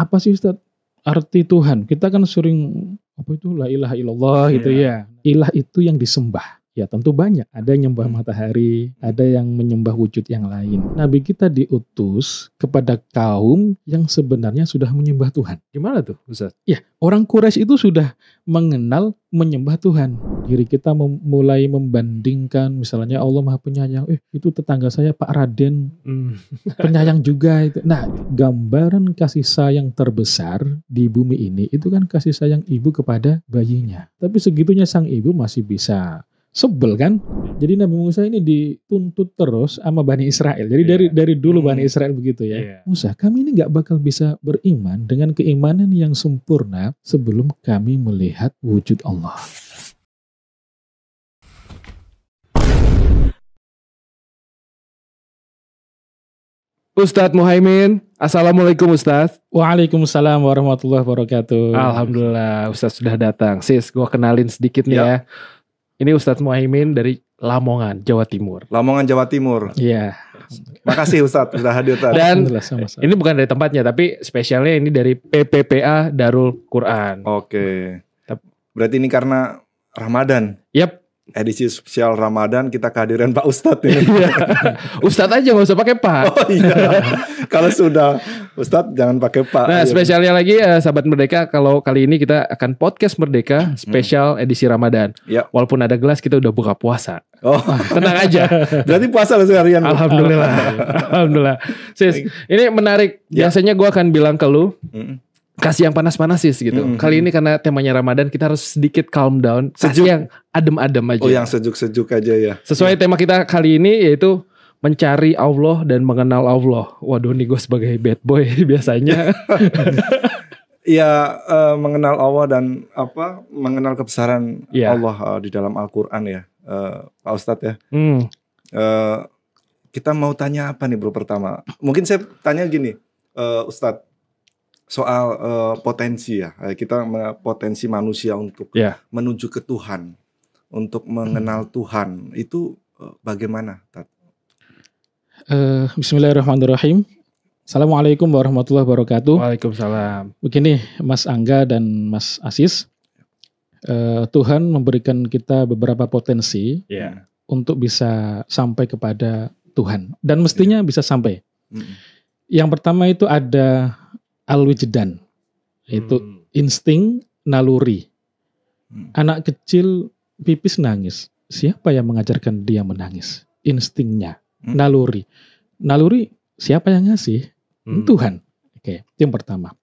apa sih Ustaz arti Tuhan? Kita kan sering apa itu la ilaha illallah gitu yeah. ya. Ilah itu yang disembah. Ya tentu banyak, ada yang menyembah hmm. matahari, ada yang menyembah wujud yang lain. Nabi kita diutus kepada kaum yang sebenarnya sudah menyembah Tuhan. Gimana tuh Ustaz? Ya, orang Quraisy itu sudah mengenal menyembah Tuhan. Diri kita mem mulai membandingkan misalnya Allah Maha Penyayang, eh itu tetangga saya Pak Raden, hmm. penyayang juga itu. Nah, gambaran kasih sayang terbesar di bumi ini itu kan kasih sayang ibu kepada bayinya. Tapi segitunya sang ibu masih bisa sebel kan. Jadi Nabi Musa ini dituntut terus sama Bani Israel. Jadi yeah. dari iya. dari dulu hmm. Bani Israel begitu ya. Yeah. Musa, kami ini nggak bakal bisa beriman dengan keimanan yang sempurna sebelum kami melihat wujud Allah. Ustadz Muhaimin, Assalamualaikum Ustadz. Waalaikumsalam warahmatullahi wabarakatuh. Alhamdulillah Ustadz sudah datang. Sis, gue kenalin sedikit nih yep. Iya. ya ini Ustadz Muhaimin dari Lamongan, Jawa Timur. Lamongan, Jawa Timur. Iya. Makasih Ustadz sudah hadir tadi. Dan ini bukan dari tempatnya, tapi spesialnya ini dari PPPA Darul Quran. Oke. Berarti ini karena Ramadan. Yap edisi spesial Ramadan kita kehadiran Pak Ustadz ini. Iya. Ustadz aja gak usah pakai Pak. Oh iya. kalau sudah Ustadz jangan pakai Pak. Nah iya. spesialnya lagi eh, sahabat Merdeka kalau kali ini kita akan podcast Merdeka hmm. spesial hmm. edisi Ramadan. Ya. Walaupun ada gelas kita udah buka puasa. Oh tenang aja. Berarti puasa lah seharian. Alhamdulillah. Alhamdulillah. Sis ini menarik. Ya. Biasanya gue akan bilang ke lu. Hmm kasih yang panas-panas sih gitu. Mm -hmm. Kali ini karena temanya Ramadan kita harus sedikit calm down, sejuk. kasih yang adem-adem aja. Oh, yang sejuk-sejuk aja ya. Sesuai yeah. tema kita kali ini yaitu mencari Allah dan mengenal Allah. Waduh nih gue sebagai bad boy biasanya. ya uh, mengenal Allah dan apa mengenal kebesaran yeah. Allah uh, di dalam Al-Qur'an ya. Uh, Pak Ustadz ya. Mm. Uh, kita mau tanya apa nih bro pertama? Mungkin saya tanya gini, uh, Ustadz soal uh, potensi ya eh, kita potensi manusia untuk yeah. menuju ke Tuhan untuk mengenal hmm. Tuhan itu uh, bagaimana Tat? Uh, Bismillahirrahmanirrahim Assalamualaikum warahmatullahi wabarakatuh Waalaikumsalam Begini Mas Angga dan Mas Asis uh, Tuhan memberikan kita beberapa potensi yeah. Untuk bisa sampai kepada Tuhan Dan mestinya yeah. bisa sampai -hmm. Yang pertama itu ada Alwijdan Itu hmm. insting naluri. Hmm. Anak kecil pipis nangis. Siapa yang mengajarkan dia menangis? Instingnya, hmm. naluri. Naluri siapa yang ngasih? Hmm. Tuhan. Oke, okay. yang pertama.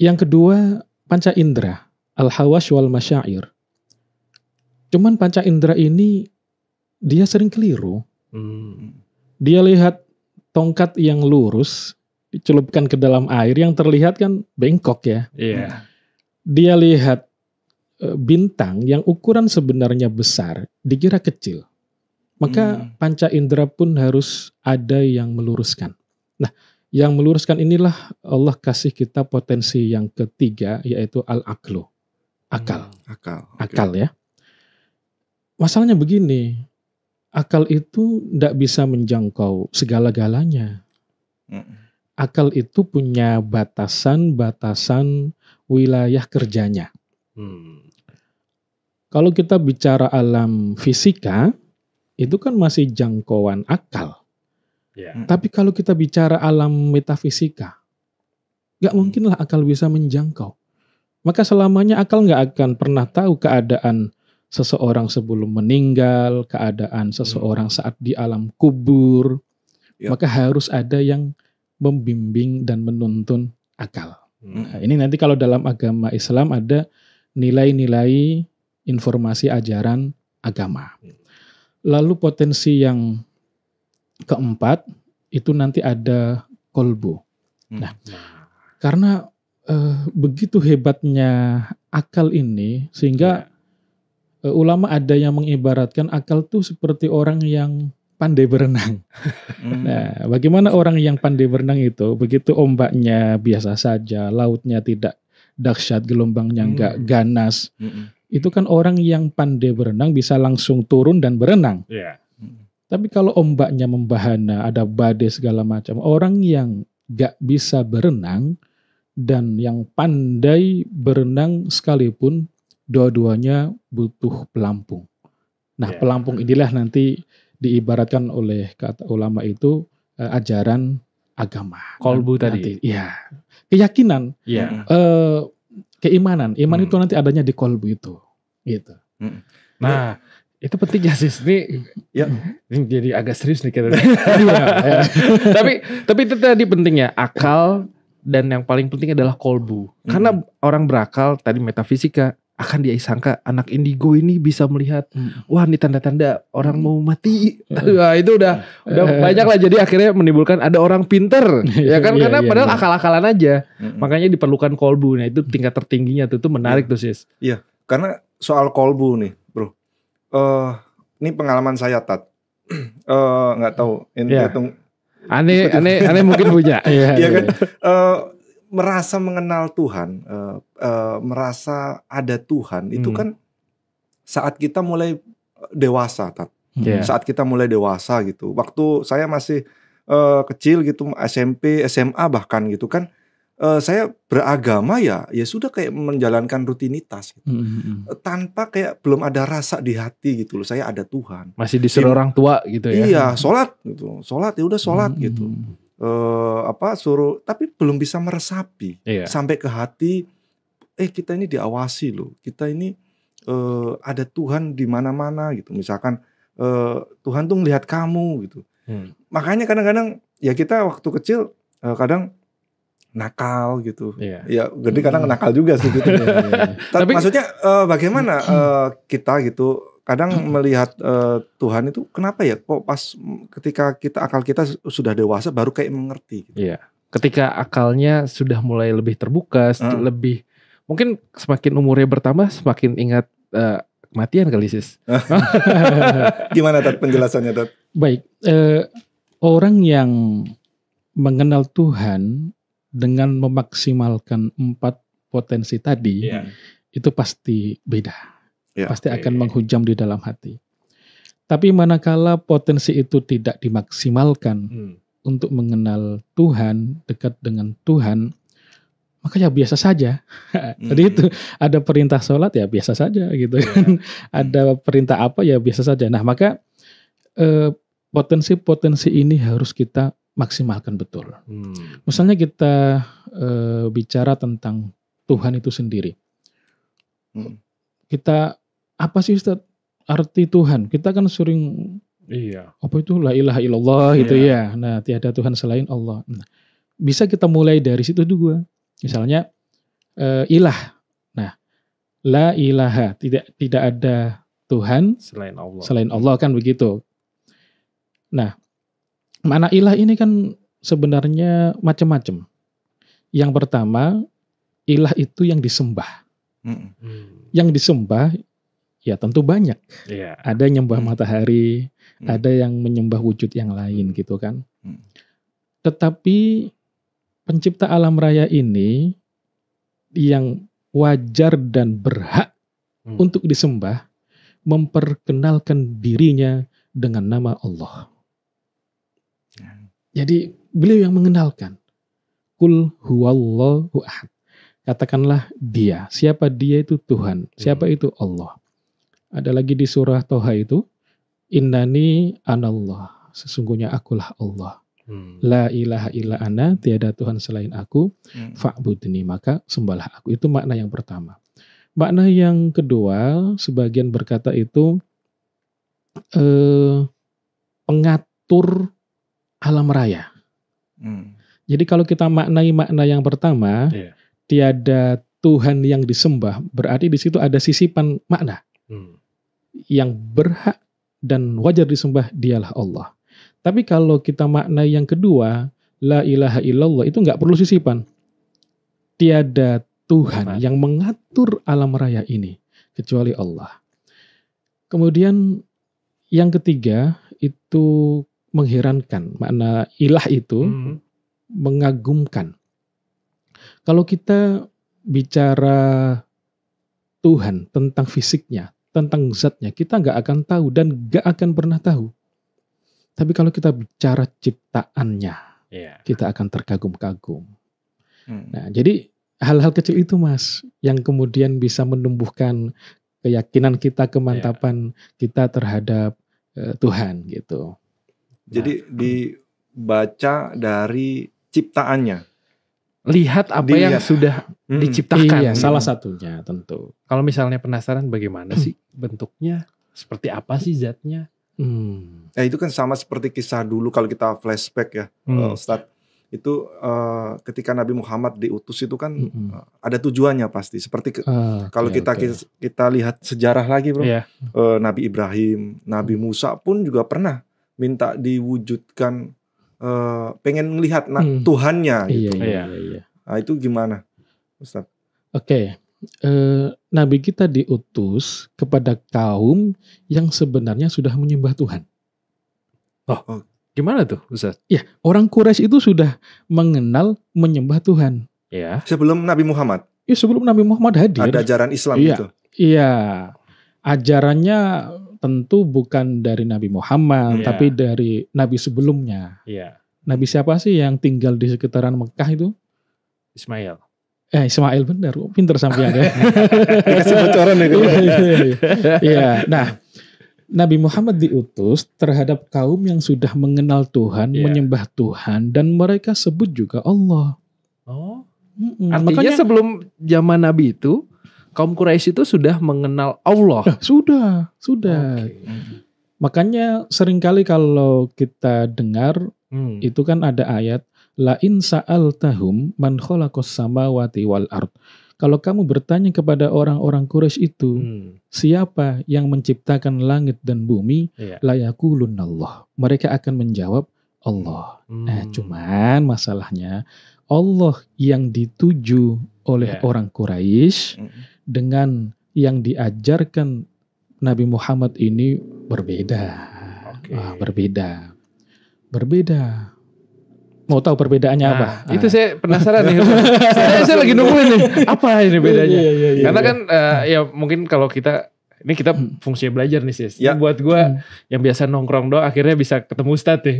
Yang kedua, panca indera, al hawas wal masyair. Cuman panca indera ini dia sering keliru. Hmm. hmm. Dia lihat tongkat yang lurus, dicelupkan ke dalam air yang terlihat kan bengkok ya. Iya. Yeah. Dia lihat e, bintang yang ukuran sebenarnya besar dikira kecil. Maka hmm. panca indera pun harus ada yang meluruskan. Nah, yang meluruskan inilah Allah kasih kita potensi yang ketiga yaitu al-aqlu. Akal. Hmm, akal. Akal ya. Masalahnya begini, akal itu tidak bisa menjangkau segala-galanya. Hmm akal itu punya batasan-batasan wilayah kerjanya. Hmm. Kalau kita bicara alam fisika, itu kan masih jangkauan akal. Yeah. Hmm. Tapi kalau kita bicara alam metafisika, nggak hmm. mungkinlah akal bisa menjangkau. Maka selamanya akal nggak akan pernah tahu keadaan seseorang sebelum meninggal, keadaan hmm. seseorang saat di alam kubur. Yeah. Maka harus ada yang membimbing dan menuntun akal. Hmm. Nah, ini nanti kalau dalam agama Islam ada nilai-nilai informasi ajaran agama. Hmm. Lalu potensi yang keempat itu nanti ada kolbu. Hmm. Nah, karena eh, begitu hebatnya akal ini sehingga ya. Eh, ulama ada yang mengibaratkan akal tuh seperti orang yang pandai berenang. Hmm. Nah, bagaimana orang yang pandai berenang itu begitu ombaknya biasa saja, lautnya tidak dahsyat, gelombangnya enggak hmm. ganas. Hmm. Itu kan orang yang pandai berenang bisa langsung turun dan berenang. Yeah. Tapi kalau ombaknya membahana, ada badai segala macam, orang yang gak bisa berenang dan yang pandai berenang sekalipun dua-duanya butuh pelampung. Nah, yeah. pelampung inilah nanti diibaratkan oleh kata ulama itu uh, ajaran agama. Kolbu tadi. Iya. Keyakinan. Iya. Uh, keimanan. Iman hmm. itu nanti adanya di kolbu itu. Gitu. Hmm. Nah, iya. itu penting ya sis. Ini, ya. Hmm. ini jadi agak serius nih kita. Iya, iya. tapi tapi itu tadi penting ya akal dan yang paling penting adalah kolbu. Hmm. Karena orang berakal tadi metafisika akan dia sangka anak indigo ini bisa melihat hmm. wah ini tanda-tanda orang mau mati hmm. itu udah hmm. udah hmm. banyak lah jadi akhirnya menimbulkan ada orang pinter iya, ya kan iya, karena iya, padahal iya. akal-akalan aja hmm. makanya diperlukan kolbu nah itu tingkat tertingginya tuh itu menarik iya. tuh sis iya karena soal kolbu nih bro uh, ini pengalaman saya tat eh, nggak uh, tahu ini yeah. aneh aneh aneh mungkin punya iya kan uh, merasa mengenal Tuhan, uh, uh, merasa ada Tuhan hmm. itu kan saat kita mulai dewasa, tat. Hmm. Yeah. Saat kita mulai dewasa gitu. Waktu saya masih uh, kecil gitu, SMP, SMA bahkan gitu kan, uh, saya beragama ya, ya sudah kayak menjalankan rutinitas gitu. Mm -hmm. hmm, hmm. Tanpa kayak belum ada rasa di hati gitu loh. Saya ada Tuhan. Masih disuruh orang tua gitu ya. Iya, sholat gitu. Sholat ya udah sholat mm -hmm. gitu uh, apa suruh tapi belum bisa meresapi iya. sampai ke hati eh kita ini diawasi loh kita ini uh, ada Tuhan di mana-mana gitu misalkan uh, Tuhan tuh melihat kamu gitu hmm. makanya kadang-kadang ya kita waktu kecil uh, kadang nakal gitu iya. ya gede hmm. kadang nakal juga sih gitu iya, iya, iya. tapi maksudnya uh, bagaimana uh, kita gitu kadang hmm. melihat uh, Tuhan itu kenapa ya kok pas ketika kita akal kita sudah dewasa baru kayak mengerti gitu. Iya. Ketika akalnya sudah mulai lebih terbuka, hmm. lebih mungkin semakin umurnya bertambah semakin ingat uh, kematian kali sis. Gimana Tat penjelasannya Tat? Baik, uh, orang yang mengenal Tuhan dengan memaksimalkan empat potensi tadi yeah. itu pasti beda ya, pasti okay. akan menghujam di dalam hati. Tapi manakala potensi itu tidak dimaksimalkan hmm. untuk mengenal Tuhan, dekat dengan Tuhan, maka ya biasa saja. Hmm. Tadi itu ada perintah sholat ya biasa saja gitu iya. kan. Ya. ada perintah apa ya biasa saja. Nah maka eh, potensi-potensi eh, ini harus kita maksimalkan betul. Hmm. Misalnya kita eh, bicara tentang Tuhan itu sendiri. Hmm kita apa sih Ustaz arti Tuhan? Kita kan sering iya. Apa itu la ilaha illallah gitu iya. ya. Nah, tiada Tuhan selain Allah. Nah, bisa kita mulai dari situ dulu Misalnya uh, ilah. Nah, la ilaha tidak tidak ada Tuhan selain Allah. Selain Allah kan begitu. Nah, mana ilah ini kan sebenarnya macam-macam. Yang pertama, ilah itu yang disembah. Mm. Yang disembah Ya tentu banyak. Yeah. Ada yang menyembah hmm. matahari, hmm. ada yang menyembah wujud yang lain hmm. gitu kan. Hmm. Tetapi pencipta alam raya ini yang wajar dan berhak hmm. untuk disembah memperkenalkan dirinya dengan nama Allah. Hmm. Jadi beliau yang mengenalkan kul huwallahu ahad. Katakanlah dia, siapa dia itu Tuhan, siapa hmm. itu Allah. Ada lagi di surah Toha itu, Innani anallah, sesungguhnya akulah Allah. Hmm. La ilaha illa ana, tiada Tuhan selain aku, hmm. fa'budni, maka sembahlah aku. Itu makna yang pertama. Makna yang kedua, sebagian berkata itu eh, pengatur alam raya. Hmm. Jadi kalau kita maknai makna yang pertama, yeah. tiada Tuhan yang disembah, berarti di situ ada sisipan makna. Hmm yang berhak dan wajar disembah dialah Allah. Tapi kalau kita makna yang kedua, la ilaha illallah itu nggak perlu sisipan. Tiada Tuhan yang mengatur alam raya ini kecuali Allah. Kemudian yang ketiga itu mengherankan makna ilah itu hmm. mengagumkan. Kalau kita bicara Tuhan tentang fisiknya, tentang zatnya, kita nggak akan tahu dan nggak akan pernah tahu. Tapi kalau kita bicara ciptaannya, yeah. kita akan terkagum-kagum. Hmm. Nah, jadi hal-hal kecil itu mas, yang kemudian bisa menumbuhkan keyakinan kita, kemantapan yeah. kita terhadap uh, Tuhan gitu. Jadi nah, hmm. dibaca dari ciptaannya lihat apa Dilihat. yang sudah hmm. diciptakan. Iya, salah satunya tentu. Kalau misalnya penasaran bagaimana sih bentuknya seperti apa sih zatnya? Hmm. Ya itu kan sama seperti kisah dulu kalau kita flashback ya, hmm. Eh, Ustaz. Itu uh, ketika Nabi Muhammad diutus itu kan hmm. uh, ada tujuannya pasti. Seperti ke, ah, kalau okay, kita kita lihat sejarah lagi, bro. Yeah. Iya. Uh, Nabi Ibrahim, Nabi Musa pun juga pernah minta diwujudkan, uh, pengen melihat hmm. Tuhannya. Iya, gitu. Iya, iya, iya. Nah, itu gimana, Ustaz? Oke, okay. Eh, nabi kita diutus kepada kaum yang sebenarnya sudah menyembah Tuhan. Oh, oh, gimana tuh, Ustaz? Ya, orang Quraisy itu sudah mengenal menyembah Tuhan. Ya. Sebelum Nabi Muhammad. Ya, sebelum Nabi Muhammad hadir. Ada ajaran Islam ya, itu. Iya. Ajarannya tentu bukan dari Nabi Muhammad, ya. tapi dari nabi sebelumnya. Iya. Nabi siapa sih yang tinggal di sekitaran Mekah itu? Ismail. Eh, Ismail benar, oh, pinter sampean ya. Dikasih bocoran ya. Iya, iya, iya, iya. Nah, Nabi Muhammad diutus terhadap kaum yang sudah mengenal Tuhan, yeah. menyembah Tuhan, dan mereka sebut juga Allah. Oh, mm -mm. artinya Makanya, sebelum zaman Nabi itu, kaum Quraisy itu sudah mengenal Allah. sudah, sudah. Okay. Makanya seringkali kalau kita dengar hmm. itu kan ada ayat La in sa'altahum man khalaqas samawati wal ard. Kalau kamu bertanya kepada orang-orang Quraisy itu, hmm. siapa yang menciptakan langit dan bumi? Yeah. Layakulun Allah. Mereka akan menjawab Allah. Hmm. Nah, cuman masalahnya Allah yang dituju oleh yeah. orang Quraisy hmm. dengan yang diajarkan Nabi Muhammad ini berbeda. Okay. Ah, berbeda. Berbeda. Mau tahu perbedaannya nah, apa? Ah. Itu ah. saya penasaran nih. saya, saya lagi nungguin nih. Apa ini bedanya? Iya, iya, iya, Karena iya. kan uh, ya mungkin kalau kita ini kita hmm. fungsinya belajar nih sis. Ya. buat gue hmm. yang biasa nongkrong doang akhirnya bisa ketemu Ustadz nih.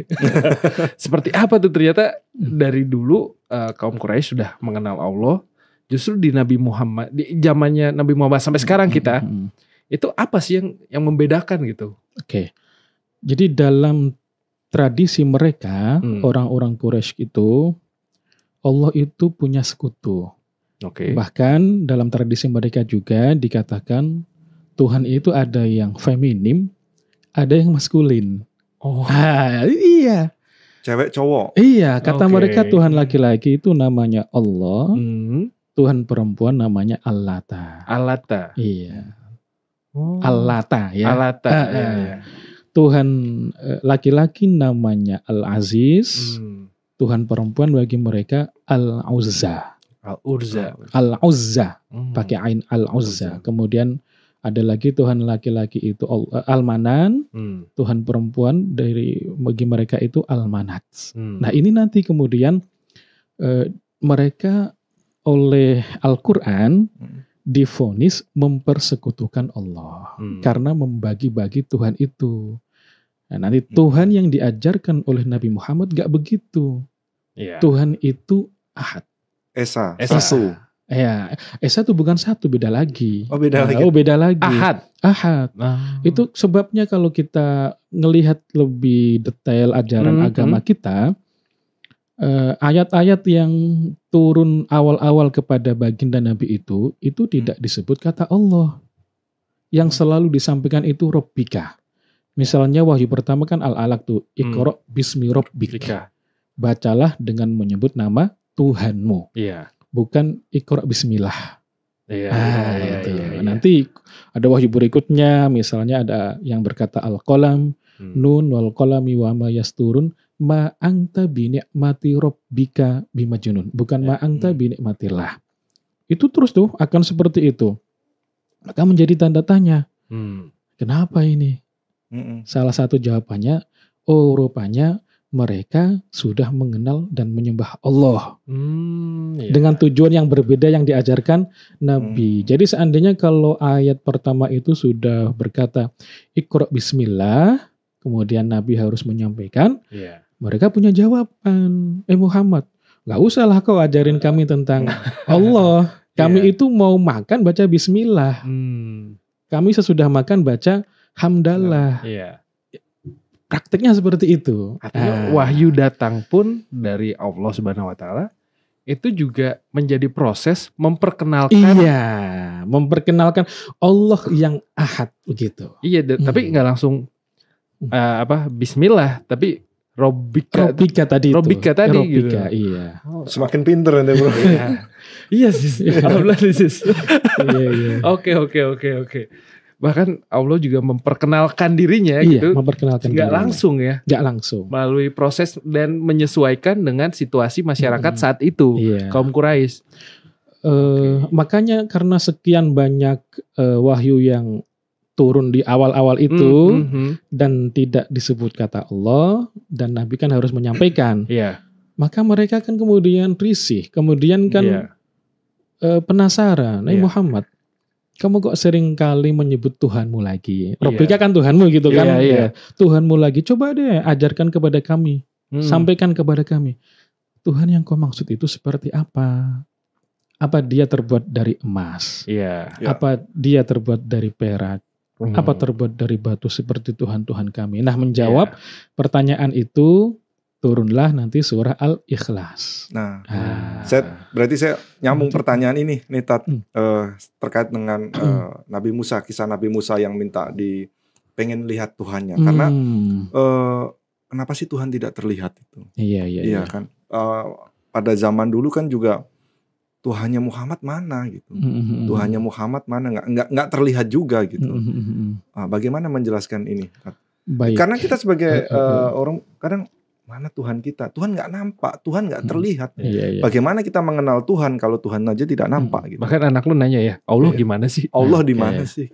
Seperti apa tuh ternyata hmm. dari dulu uh, kaum Quraisy sudah mengenal Allah. Justru di Nabi Muhammad, di zamannya Nabi Muhammad sampai hmm, sekarang kita. Hmm. Itu apa sih yang yang membedakan gitu? Oke. Okay. Jadi dalam tradisi mereka hmm. orang-orang Quraisy itu Allah itu punya sekutu. Oke. Okay. Bahkan dalam tradisi mereka juga dikatakan Tuhan itu ada yang feminim, ada yang maskulin. Oh. Ah, iya. Cewek cowok. Iya, kata okay. mereka Tuhan laki-laki itu namanya Allah. Hmm. Tuhan perempuan namanya Allata. Allata. Iya. Oh. Allata ya. Allata. Ah, ya. Iya. Ah. iya. Tuhan e, laki-laki namanya Al-Aziz, hmm. Tuhan perempuan bagi mereka Al-Uzza. Al-Uzza. Al-Uzza, hmm. pakai ain Al-Uzza. Kemudian ada lagi Tuhan laki-laki itu e, Al-Manan, hmm. Tuhan perempuan dari bagi mereka itu Al-Manat. Hmm. Nah, ini nanti kemudian eh, mereka oleh Al-Qur'an hmm. difonis mempersekutukan Allah hmm. karena membagi-bagi Tuhan itu. Nah, nanti hmm. Tuhan yang diajarkan oleh Nabi Muhammad gak begitu. Yeah. Tuhan itu ahad. Esa. Esa. Iya. Esa. Ya, Esa itu bukan satu, beda lagi. Oh beda nah, lagi. Oh beda lagi. Ahad. Ahad. Nah. Itu sebabnya kalau kita ngelihat lebih detail ajaran hmm, agama hmm. kita, eh, ayat-ayat eh, yang turun awal-awal kepada baginda Nabi itu, itu tidak hmm. disebut kata Allah. Yang selalu disampaikan itu Robika. Misalnya wahyu pertama kan al alak tuh ikra hmm. bismi rabbika. Bacalah dengan menyebut nama Tuhanmu. Iya. Bukan ikra bismillah. Iya, ah, iya, iya gitu. Iya, iya, Nanti ada wahyu berikutnya misalnya ada yang berkata al kolam hmm. nun wal qalami wa ma yasturun ma anta bi ni'mati rabbika bimajnun. Bukan ya, ma anta hmm. bi ni'matillah. Itu terus tuh akan seperti itu. Maka menjadi tanda tanya. Hmm. Kenapa ini? Mm-mm. Salah satu jawabannya, oh rupanya mereka sudah mengenal dan menyembah Allah mm, yeah. dengan tujuan yang berbeda yang diajarkan Nabi. Mm. Jadi seandainya kalau ayat pertama itu sudah berkata Iqra Bismillah, kemudian Nabi harus menyampaikan, yeah. mereka punya jawaban. Eh Muhammad, nggak usahlah kau ajarin kami tentang Allah. Kami yeah. itu mau makan baca Bismillah. Mm. Kami sesudah makan baca Hamdallah, Iya. Prakteknya seperti itu. Artinya ah. wahyu datang pun dari Allah Subhanahu wa taala itu juga menjadi proses memperkenalkan iya memperkenalkan Allah yang ahad begitu iya hmm. tapi iya. nggak langsung uh, apa Bismillah tapi Robika Robika tadi Robika tadi Robika, gitu iya oh. semakin pinter nanti bro iya, iya. iya sih alhamdulillah sih iya iya oke oke oke oke bahkan Allah juga memperkenalkan dirinya iya, gitu. memperkenalkan nggak dirinya. langsung ya. Nggak langsung. Melalui proses dan menyesuaikan dengan situasi masyarakat hmm. saat itu iya. kaum Quraisy. Uh, eh, okay. makanya karena sekian banyak uh, wahyu yang turun di awal-awal mm, itu mm, -hmm. dan tidak disebut kata Allah dan Nabi kan harus menyampaikan. yeah. Maka mereka kan kemudian risih, kemudian kan yeah. Iya. uh, penasaran, nabi yeah. Muhammad, kamu kok sering kali menyebut Tuhanmu lagi. Iya. Robika yeah. kan Tuhanmu gitu kan. Yeah, iya. yeah. Tuhanmu lagi. Coba deh ajarkan kepada kami. Hmm. Sampaikan kepada kami. Tuhan yang kau maksud itu seperti apa? Apa dia terbuat dari emas? Yeah, yeah. Apa dia terbuat dari perak? Hmm. Apa terbuat dari batu seperti Tuhan Tuhan kami? Nah menjawab yeah. pertanyaan itu turunlah nanti surah Al-Ikhlas. Nah, ah. saya berarti saya nyambung pertanyaan ini nih Tat hmm. uh, terkait dengan uh, Nabi Musa, kisah Nabi Musa yang minta di pengen lihat Tuhannya hmm. karena uh, kenapa sih Tuhan tidak terlihat itu? Iya, iya, iya, iya. kan. Uh, pada zaman dulu kan juga Tuhannya Muhammad mana gitu. Hmm, hmm, hmm. Tuhannya Muhammad mana nggak nggak nggak terlihat juga gitu. Hmm. Uh, bagaimana menjelaskan ini? Baik. Karena kita sebagai uh, orang kadang mana Tuhan kita? Tuhan nggak nampak, Tuhan nggak hmm. terlihat. Hmm. Iya, iya. Bagaimana kita mengenal Tuhan kalau Tuhan aja tidak hmm. nampak? Hmm. Gitu. Bahkan anak lu nanya ya, Allah iya. gimana sih? Allah di iya. mana iya. sih?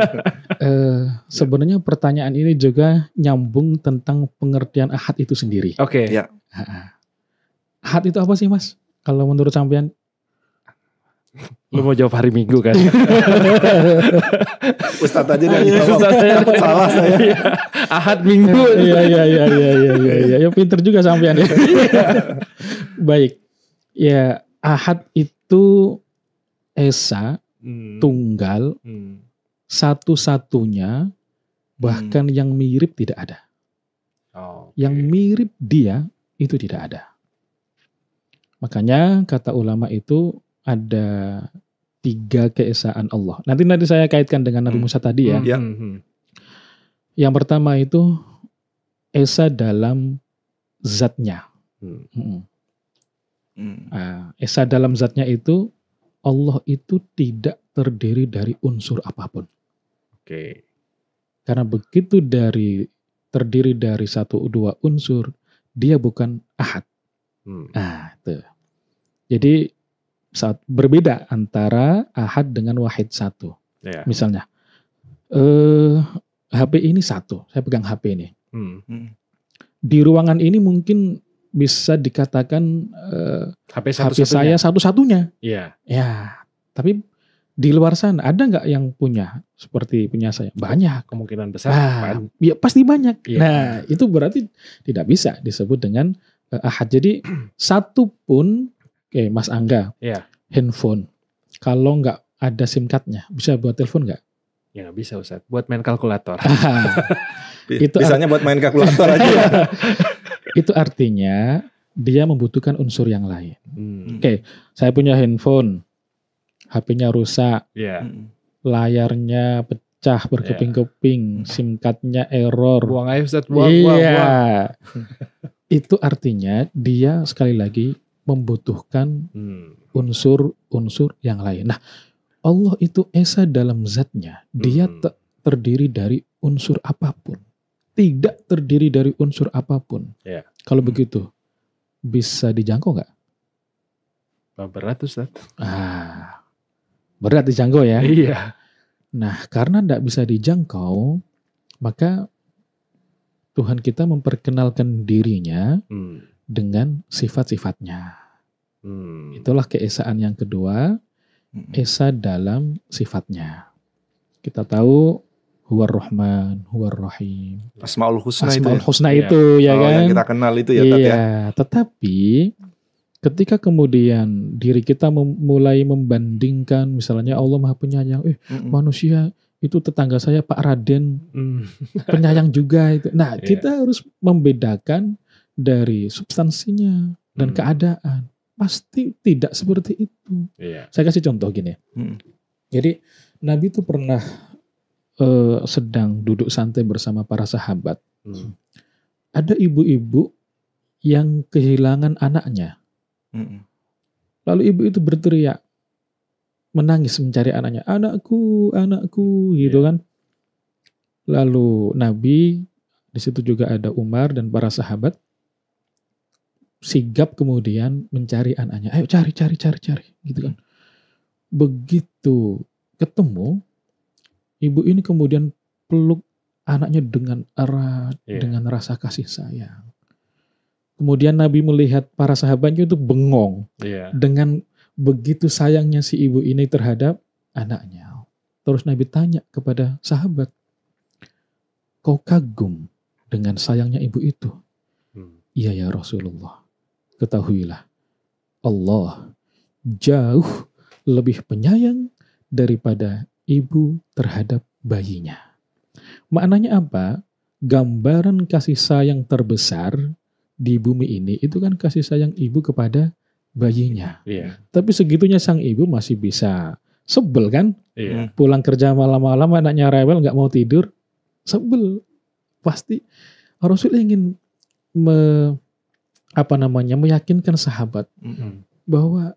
e, sebenarnya pertanyaan ini juga nyambung tentang pengertian ahad itu sendiri. Oke. Okay. Ya. Ahad itu apa sih, Mas? Kalau menurut sampean Lu mau jawab hari Minggu kan? Ustadz aja yang jawab. Ustadz salah saya. Ahad Minggu. Iya iya iya iya iya iya Ya, Ya pinter juga sampean ya. Baik. Ya Ahad itu esa hmm. tunggal hmm. satu-satunya hmm. bahkan hmm. yang mirip tidak ada. Oh, okay. Yang mirip dia itu tidak ada. Makanya kata ulama itu ada tiga keesaan Allah. Nanti nanti saya kaitkan dengan Nabi hmm. Musa tadi ya. Hmm. ya. Hmm, hmm. Yang pertama itu esa dalam zatnya. Hmm. Hmm. Ah, esa dalam zatnya itu Allah itu tidak terdiri dari unsur apapun. Oke. Okay. Karena begitu dari terdiri dari satu dua unsur, dia bukan ahad. Hmm. Ah, tuh. Jadi saat berbeda antara ahad dengan wahid satu. Yeah. Misalnya, eh, HP ini satu, saya pegang HP ini. Hmm. hmm. Di ruangan ini mungkin bisa dikatakan eh, HP, satu HP saya satu-satunya. Iya. Yeah. Ya, tapi di luar sana ada nggak yang punya seperti punya saya? Banyak. Kemungkinan besar. Nah, ya pasti banyak. Yeah. Nah, itu berarti tidak bisa disebut dengan eh, ahad. Jadi satu pun Oke, okay, Mas Angga. Iya. Handphone. Kalau nggak ada SIM cardnya, bisa buat telepon nggak? Ya nggak bisa Ustaz. Buat main kalkulator. itu Bisanya buat main kalkulator aja. Ya. itu artinya dia membutuhkan unsur yang lain. Hmm. hmm. Oke, okay, saya punya handphone. HP-nya rusak. Yeah. Hmm. Layarnya pecah berkeping-keping, yeah. SIM card-nya error. Buang aja buang, iya. buang, buang. itu artinya dia sekali lagi membutuhkan hmm. unsur-unsur yang lain. Nah, Allah itu esa dalam zatnya. Dia hmm. te terdiri dari unsur apapun. Tidak terdiri dari unsur apapun. Yeah. Kalau hmm. begitu, bisa dijangkau nggak? Berat Ustaz. Ah, berat dijangkau ya? Iya. Nah, karena tidak bisa dijangkau, maka Tuhan kita memperkenalkan dirinya hmm dengan sifat-sifatnya. Hmm. Itulah keesaan yang kedua, hmm. esa dalam sifatnya. Kita tahu huwar rahman, huwar rahim. Asmaul husna Asmaul itu. Ya? husna ya? itu ya, oh, kan. Yang kita kenal itu ya. ya? Iya, ya. tetapi ketika kemudian diri kita mem mulai membandingkan misalnya Allah Maha Penyayang, eh mm -mm. manusia itu tetangga saya Pak Raden mm. penyayang juga itu. Nah, yeah. kita harus membedakan dari substansinya dan hmm. keadaan pasti tidak seperti itu. Yeah. Saya kasih contoh gini. Hmm. Jadi Nabi itu pernah uh, sedang duduk santai bersama para sahabat. Hmm. Ada ibu-ibu yang kehilangan anaknya. Hmm. Lalu ibu itu berteriak, menangis mencari anaknya, anakku, anakku, gitu yeah. kan. Lalu Nabi di situ juga ada Umar dan para sahabat sigap kemudian mencari anaknya. Ayo cari, cari, cari, cari, gitu kan. Begitu ketemu, ibu ini kemudian peluk anaknya dengan erat, yeah. dengan rasa kasih sayang. Kemudian Nabi melihat para sahabatnya itu bengong yeah. dengan begitu sayangnya si ibu ini terhadap anaknya. Terus Nabi tanya kepada sahabat, kau kagum dengan sayangnya ibu itu? Hmm. Iya ya Rasulullah ketahuilah Allah jauh lebih penyayang daripada ibu terhadap bayinya. Maknanya apa? Gambaran kasih sayang terbesar di bumi ini itu kan kasih sayang ibu kepada bayinya. Yeah. Tapi segitunya sang ibu masih bisa sebel kan? Yeah. Hmm. Pulang kerja malam-malam anaknya rewel nggak mau tidur, sebel. Pasti Rasul ingin me apa namanya meyakinkan sahabat mm-hmm. bahwa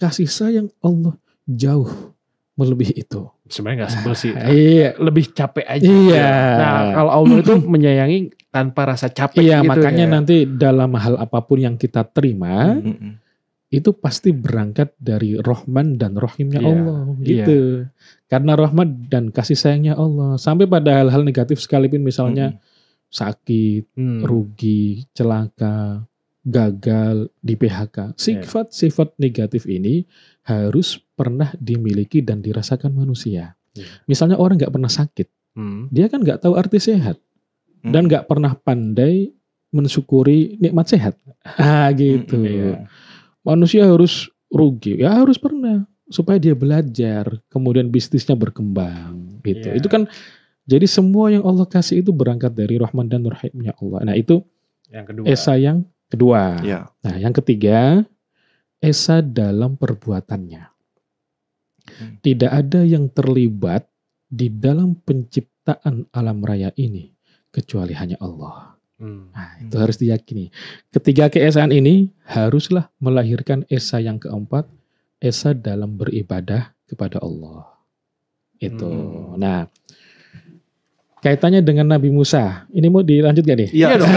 kasih sayang Allah jauh melebihi itu. Sebenarnya gak sebel ah, sih. Ah, iya. Lebih capek aja. Gitu. Iya. Nah kalau Allah itu menyayangi tanpa rasa capek. Iya gitu, makanya ya. nanti dalam hal apapun yang kita terima. Mm-hmm itu pasti berangkat dari Rohman dan Rohimnya yeah. Allah iya. gitu. Yeah. Karena rahmat dan kasih sayangnya Allah. Sampai pada hal-hal negatif sekalipun misalnya mm -hmm sakit, hmm. rugi, celaka, gagal, di PHK. Sifat-sifat negatif ini harus pernah dimiliki dan dirasakan manusia. Yeah. Misalnya orang nggak pernah sakit, hmm. dia kan nggak tahu arti sehat hmm. dan nggak pernah pandai mensyukuri nikmat sehat. Ah hmm, gitu. yeah. Manusia harus rugi, ya harus pernah supaya dia belajar, kemudian bisnisnya berkembang gitu. Yeah. Itu kan jadi semua yang Allah kasih itu berangkat dari rahman dan rahimnya Allah. Nah itu yang kedua. Esa yang kedua. Ya. Nah yang ketiga, Esa dalam perbuatannya. Hmm. Tidak ada yang terlibat di dalam penciptaan alam raya ini kecuali hanya Allah. Hmm. Nah, itu hmm. harus diyakini. Ketiga keesaan ini haruslah melahirkan esa yang keempat, esa dalam beribadah kepada Allah. Itu. Nah, kaitannya dengan Nabi Musa. Ini mau dilanjut gak nih? Iya, iya dong.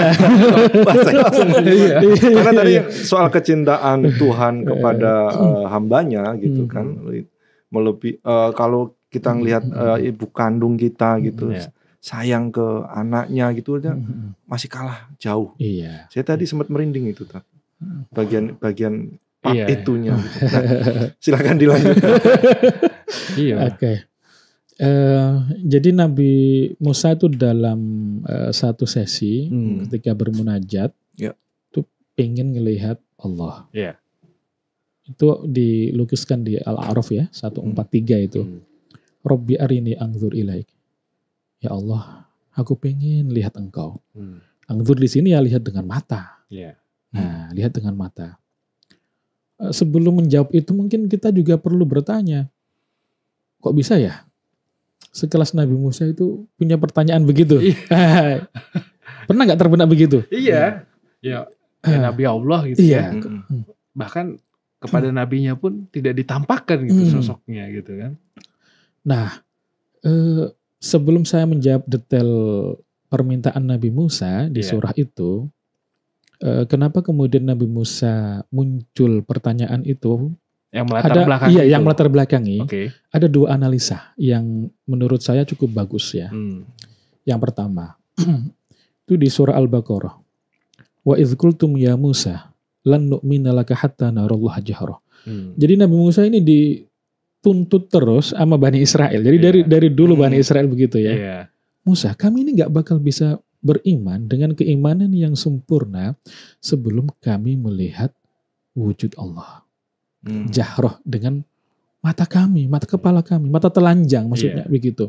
Iya. Karena tadi iya. soal kecintaan Tuhan kepada uh, hambanya hmm. gitu kan, Melebih, eh, uh, kalau kita ngelihat uh, ibu kandung kita gitu. Hmm. sayang ke anaknya gitu aja masih kalah jauh. Iya. Saya tadi sempat merinding itu, tak. Bagian bagian part iya. itunya. Gitu. Nah, silakan dilanjutkan. iya. Oke. Okay. Eh, jadi Nabi Musa itu dalam eh, satu sesi hmm. ketika bermunajat yeah. itu pengen ngelihat Allah. Yeah. Itu dilukiskan di Al-A'raf ya 143 hmm. itu. Hmm. Robbi arini angzur ilaik. Ya Allah, aku pengen lihat engkau. Hmm. Angzur di sini ya lihat dengan mata. Yeah. Nah, lihat dengan mata. Eh, sebelum menjawab itu mungkin kita juga perlu bertanya, kok bisa ya sekelas Nabi Musa itu punya pertanyaan begitu. Iya. Pernah nggak terbenak begitu? Iya. Hmm. Ya, ya ah. Nabi Allah gitu iya. ya. Hmm. Bahkan kepada hmm. nabinya pun tidak ditampakkan gitu hmm. sosoknya gitu kan. Nah, eh, sebelum saya menjawab detail permintaan Nabi Musa di yeah. surah itu, eh, kenapa kemudian Nabi Musa muncul pertanyaan itu? Yang melatar ada, belakang. Iya, yang melatar belakangi. Okay. Ada dua analisa yang menurut saya cukup bagus ya. Hmm. Yang pertama itu di surah Al-Baqarah. Wa idzkultum ya Musa lan nu'mina laka hatta narallah jahra. Hmm. Jadi Nabi Musa ini dituntut terus sama Bani Israel. Jadi yeah. dari dari dulu Bani hmm. Israel begitu ya. Yeah. Musa, kami ini nggak bakal bisa beriman dengan keimanan yang sempurna sebelum kami melihat wujud Allah hmm. jahroh dengan mata kami, mata kepala kami, mata telanjang iya. maksudnya yeah. begitu.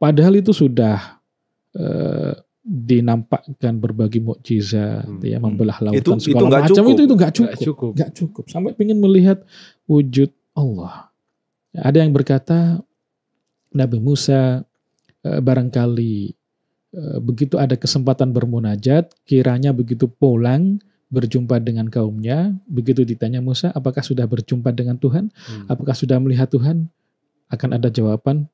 Padahal itu sudah uh, dinampakkan berbagai mukjizat hmm. ya membelah lautan itu, segala itu macam cukup. itu itu nggak cukup. Gak cukup. Gak cukup. Sampai ingin melihat wujud Allah. Ada yang berkata Nabi Musa uh, barangkali uh, begitu ada kesempatan bermunajat kiranya begitu pulang berjumpa dengan kaumnya. Begitu ditanya Musa, apakah sudah berjumpa dengan Tuhan? Hmm. Apakah sudah melihat Tuhan? Akan ada jawaban,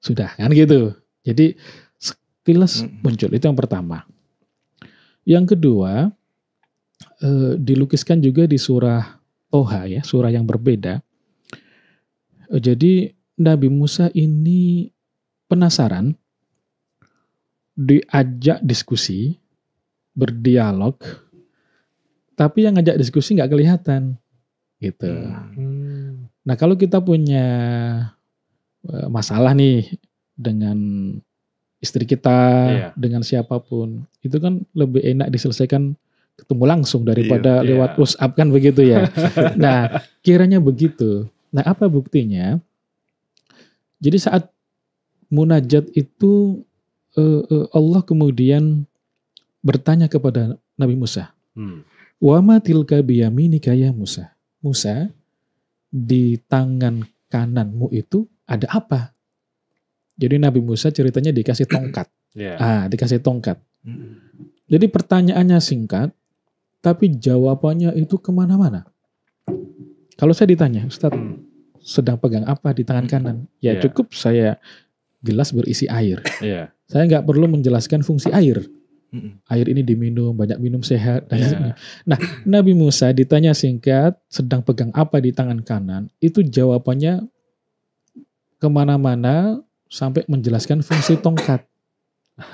sudah kan gitu. Jadi sekilas hmm. muncul itu yang pertama. Yang kedua e, dilukiskan juga di surah Oha ya, surah yang berbeda. E, jadi Nabi Musa ini penasaran, diajak diskusi, berdialog tapi yang ngajak diskusi nggak kelihatan gitu. Hmm. Nah kalau kita punya e, masalah nih dengan istri kita, iya. dengan siapapun, itu kan lebih enak diselesaikan ketemu langsung daripada iya, lewat iya. WhatsApp kan begitu ya. nah kiranya begitu. Nah apa buktinya? Jadi saat munajat itu e, e, Allah kemudian bertanya kepada Nabi Musa. Hmm Wama tilka tilka biyaminika ya Musa. Musa, di tangan kananmu itu ada apa? Jadi Nabi Musa ceritanya dikasih tongkat. yeah. Ah, dikasih tongkat. Jadi pertanyaannya singkat, tapi jawabannya itu kemana-mana. Kalau saya ditanya, Ustaz, hmm. sedang pegang apa di tangan kanan? Ya yeah. cukup saya gelas berisi air. Yeah. Saya nggak perlu menjelaskan fungsi air mm Air ini diminum, banyak minum sehat. Yeah. Nah, Nabi Musa ditanya singkat, sedang pegang apa di tangan kanan? Itu jawabannya kemana-mana sampai menjelaskan fungsi tongkat.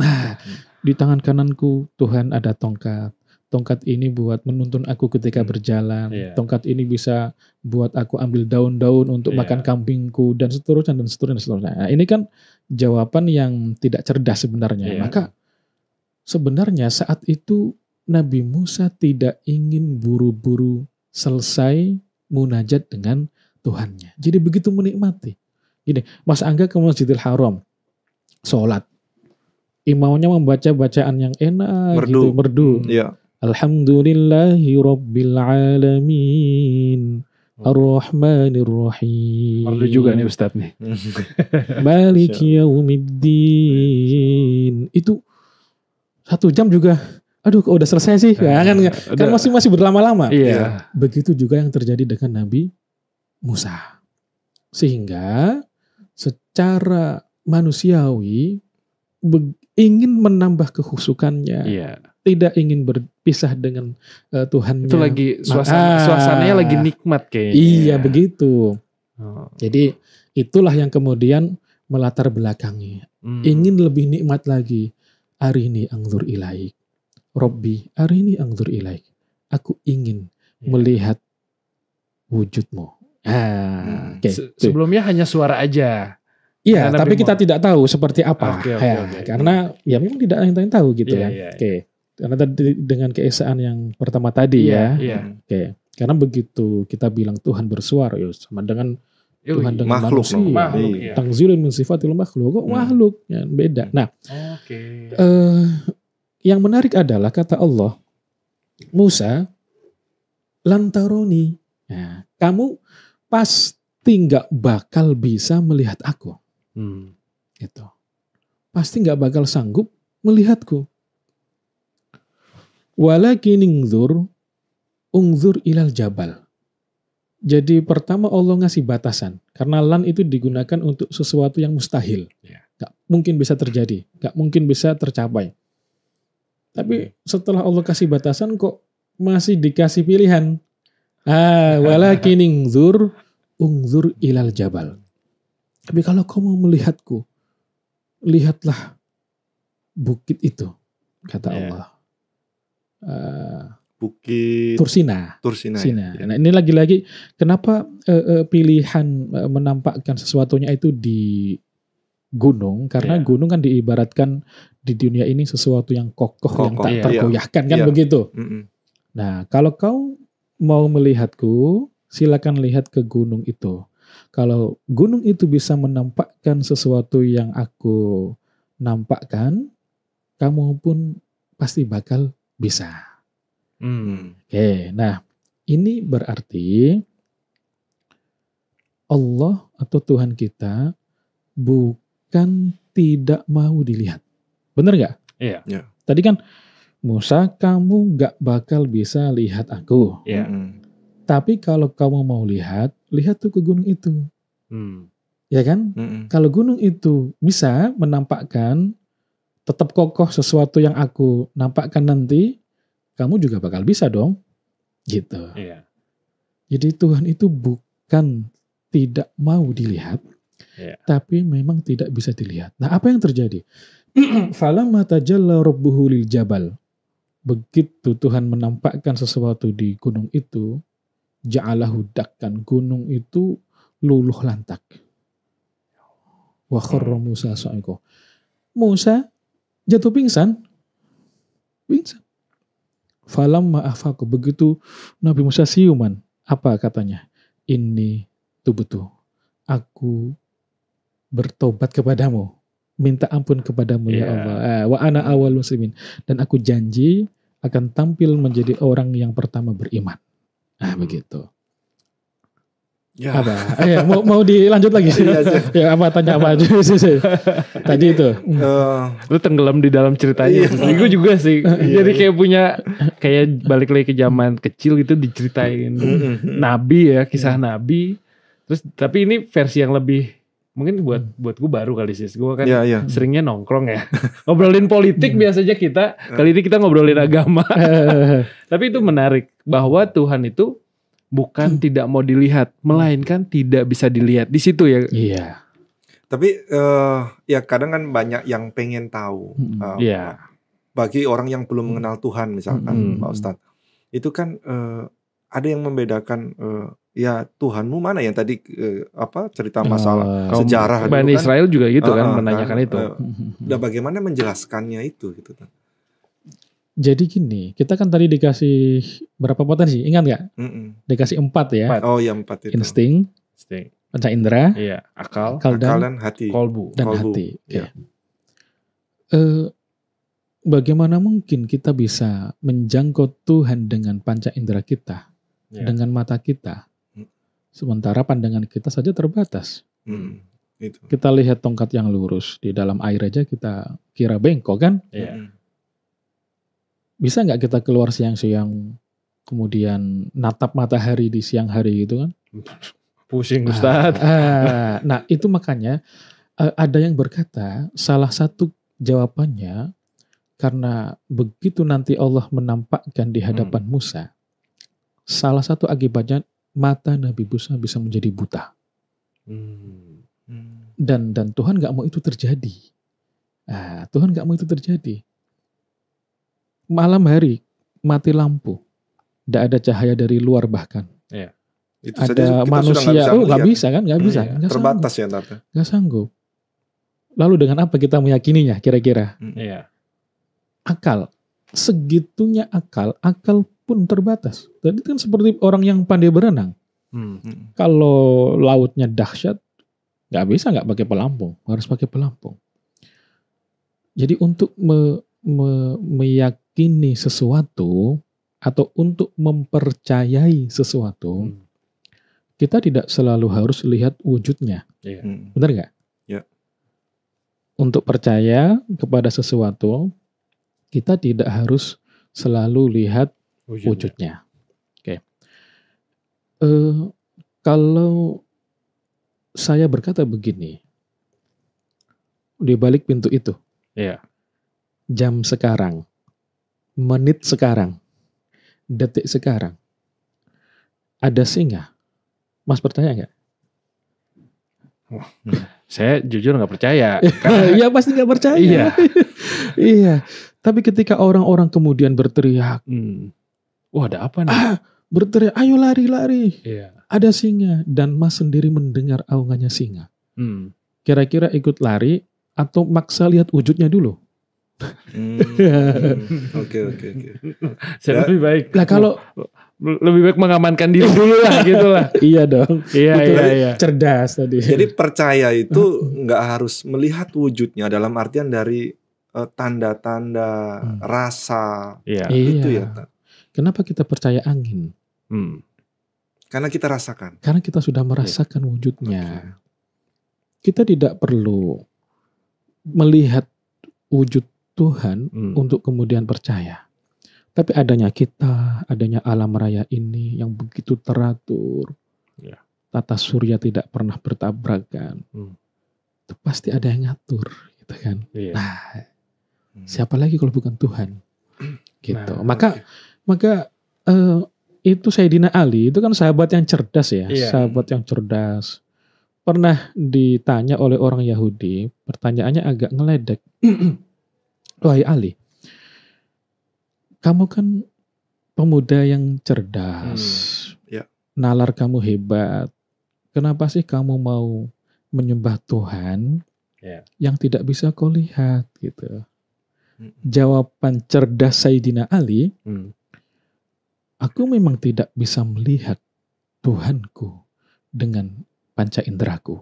Nah, di tangan kananku Tuhan ada tongkat. Tongkat ini buat menuntun aku ketika hmm. berjalan. Yeah. Tongkat ini bisa buat aku ambil daun-daun untuk yeah. makan kambingku dan seterusnya dan seterusnya dan seterusnya. Nah, ini kan jawaban yang tidak cerdas sebenarnya. Yeah. Maka Sebenarnya saat itu Nabi Musa tidak ingin buru-buru selesai munajat dengan Tuhannya. Jadi begitu menikmati. Gini, Mas Angga ke Masjidil Haram, sholat. Imamnya membaca bacaan yang enak, merdu. Gitu, merdu. Ya. Alhamdulillahi Rabbil Alamin. Hmm. Ar-Rahmanir-Rahim. Merdu juga nih Ustadz nih. Hmm. Malik Yaumiddin. Itu satu jam juga aduh kok udah selesai sih ya, kan, iya, kan udah, kan masih masih berlama-lama iya. iya. begitu juga yang terjadi dengan Nabi Musa sehingga secara manusiawi ingin menambah kehusukannya iya. tidak ingin berpisah dengan uh, eh, Tuhan itu lagi suasana, ah, suasananya lagi nikmat kayaknya ya. iya begitu oh. jadi itulah yang kemudian melatar belakangi hmm. ingin lebih nikmat lagi arini angzur ilaik. Robbi ini angzur ilaik. Aku ingin ya. melihat wujudmu. Ah, hmm. okay. Se sebelumnya hanya suara aja. Iya, tapi kita tidak tahu seperti apa. Okay, okay, ya, okay. Karena ya memang tidak ada yang tahu gitu yeah, kan. Yeah, Oke. Okay. Iya. Karena tadi dengan keesaan yang pertama tadi yeah, ya. Yeah. Oke. Okay. Karena begitu kita bilang Tuhan bersuara ya sama dengan Tuhan dengan makhluk, manusia. Makhluk, ya. Tangzilun min sifatil makhluk. Kok hmm. makhluk? Ya, beda. Hmm. Nah, okay. eh, yang menarik adalah kata Allah, Musa, lantaroni. ya, kamu pasti nggak bakal bisa melihat aku. Hmm. Gitu. Pasti nggak bakal sanggup melihatku. Walakin ingzur, ungzur ilal jabal. Jadi pertama Allah ngasih batasan karena lan itu digunakan untuk sesuatu yang mustahil, yeah. gak mungkin bisa terjadi, gak mungkin bisa tercapai. Tapi setelah Allah kasih batasan kok masih dikasih pilihan. Ah, walakin ingzur ungzur ilal jabal. Tapi kalau kau mau melihatku, lihatlah bukit itu, kata yeah. Allah. Uh, Bukit Tursina. Tursina. Sina. Ya. Nah, ini lagi-lagi kenapa uh, uh, pilihan uh, menampakkan sesuatunya itu di gunung karena yeah. gunung kan diibaratkan di dunia ini sesuatu yang kokoh, kokoh yang tak iya, tergoyahkan iya. kan iya. begitu. Mm -mm. Nah, kalau kau mau melihatku, silakan lihat ke gunung itu. Kalau gunung itu bisa menampakkan sesuatu yang aku nampakkan, kamu pun pasti bakal bisa. Hmm. Oke, okay, nah ini berarti Allah atau Tuhan kita bukan tidak mau dilihat. benar nggak? Iya. Yeah. Tadi kan Musa, kamu nggak bakal bisa lihat aku. Yeah. Hmm. Tapi kalau kamu mau lihat, lihat tuh ke gunung itu. Hmm. Ya kan? Mm-mm. Kalau gunung itu bisa menampakkan tetap kokoh sesuatu yang aku nampakkan nanti, kamu juga bakal bisa dong. Gitu. Iya. Jadi Tuhan itu bukan tidak mau dilihat, iya. tapi memang tidak bisa dilihat. Nah, apa yang terjadi? Falamma tajalla rabbuhu lil jabal. Begitu Tuhan menampakkan sesuatu di gunung itu, ja'alahu dakkan gunung itu luluh lantak. Wa kharra Musa sa'iqo. Musa jatuh pingsan. Pingsan. Falam ma'afaku. Begitu Nabi Musa siuman. Apa katanya? Ini tuh tubutu. Aku bertobat kepadamu. Minta ampun kepadamu yeah. ya iya. Allah. Ah, wa ana awal muslimin. Dan aku janji akan tampil menjadi orang yang pertama beriman. ah hmm. begitu. Ya. Apa? Eh, mau, mau dilanjut lagi sih. Iya, iya, iya. ya, apa tanya apa aja sih. Tadi itu. Uh, lu tenggelam di dalam ceritanya. Iya. Gue juga sih. Iya, Jadi kayak punya kayak balik lagi ke zaman kecil gitu diceritain mm, mm, mm. nabi ya, kisah nabi. Terus tapi ini versi yang lebih mungkin buat buat gue baru kali sih gue kan yeah, yeah. seringnya nongkrong ya ngobrolin politik biasanya kita kali ini kita ngobrolin agama tapi itu menarik bahwa Tuhan itu bukan hmm. tidak mau dilihat, melainkan tidak bisa dilihat. Di situ ya. Iya. Tapi uh, ya kadang kan banyak yang pengen tahu. Hmm. Uh, eh, yeah. Bagi orang yang belum mengenal Tuhan misalkan, hmm. Pak Ustadz, itu kan uh, ada yang membedakan uh, ya Tuhanmu mana yang tadi eh, apa cerita masalah uh, sejarah Bani gitu kan, Israel juga gitu uh, kan menanyakan uh, itu. Uh, nah bagaimana menjelaskannya itu gitu kan. Jadi gini, kita kan tadi dikasih berapa potensi? Ingat nggak? Dikasih empat ya. Empat. Oh ya empat itu. Insting, Insting. panca indera, iya. akal, akal, dan, akal dan hati, kolbu dan kolbu. hati. Iya. Yeah. Iya. Uh, bagaimana mungkin kita bisa menjangkau Tuhan dengan panca indera kita, yeah. dengan mata kita, mm. sementara pandangan kita saja terbatas. Mm. Itu. Kita lihat tongkat yang lurus di dalam air aja kita kira bengkok kan? Yeah. Mm bisa nggak kita keluar siang-siang kemudian natap matahari di siang hari gitu kan pusing nah, Ustaz eh, nah itu makanya eh, ada yang berkata salah satu jawabannya karena begitu nanti Allah menampakkan di hadapan hmm. Musa salah satu akibatnya mata Nabi Musa bisa menjadi buta hmm. dan dan Tuhan nggak mau itu terjadi nah, Tuhan nggak mau itu terjadi malam hari mati lampu, tidak ada cahaya dari luar bahkan. Ya. Itu ada saja manusia, nggak bisa, oh, nggak bisa kan, nggak bisa, hmm, iya, gak terbatas sanggup. ya nanti. Nggak sanggup. Lalu dengan apa kita meyakininya kira-kira? Ya. Akal, segitunya akal, akal pun terbatas. Tadi kan seperti orang yang pandai berenang. Hmm. Kalau lautnya dahsyat, nggak bisa nggak pakai pelampung, harus pakai pelampung. Jadi untuk me, me, meyak, meyakini sesuatu atau untuk mempercayai sesuatu, hmm. kita tidak selalu harus lihat wujudnya. Yeah. Hmm. Benar nggak? Yeah. Untuk percaya kepada sesuatu, kita tidak harus selalu lihat wujudnya. wujudnya. Oke. Okay. Uh, eh, kalau saya berkata begini, di balik pintu itu, yeah. jam sekarang, menit sekarang, detik sekarang, ada singa? Mas bertanya nggak? Saya jujur nggak percaya. Iya pasti nggak percaya. Iya. iya. Tapi ketika orang-orang kemudian berteriak, hmm. wah ada apa nih? Ah, berteriak, ayo lari-lari. Iya. Ada singa dan Mas sendiri mendengar aungannya singa. Hmm. Kira-kira ikut lari atau maksa lihat wujudnya dulu? Hmm. Oke oke oke. Saya ya. lebih baik. Lah kalau lebih baik mengamankan diri dulu lah gitu lah. iya dong. Iya Betul, iya iya. Cerdas tadi. Jadi percaya itu nggak harus melihat wujudnya dalam artian dari eh, tanda-tanda uh, hmm. rasa iya. itu ya. Iya. Kenapa kita percaya angin? Hmm. Karena kita rasakan. Karena kita sudah iya. merasakan yeah. wujudnya. Okay. Kita tidak perlu melihat wujud Tuhan hmm. untuk kemudian percaya. Tapi adanya kita, adanya alam raya ini yang begitu teratur, yeah. tata surya tidak pernah bertabrakan, hmm. itu pasti ada yang ngatur, gitu kan? Yeah. Nah, hmm. siapa lagi kalau bukan Tuhan? gitu. Nah, maka, okay. maka uh, itu Sayyidina Ali itu kan sahabat yang cerdas ya, yeah. sahabat yang cerdas. Pernah ditanya oleh orang Yahudi, pertanyaannya agak ngeledek. Wahai Ali, kamu kan pemuda yang cerdas, hmm, ya. nalar kamu hebat. Kenapa sih kamu mau menyembah Tuhan ya. yang tidak bisa kau lihat gitu? Hmm. Jawaban cerdas Sayyidina Ali, hmm. aku memang tidak bisa melihat Tuhanku dengan panca inderaku,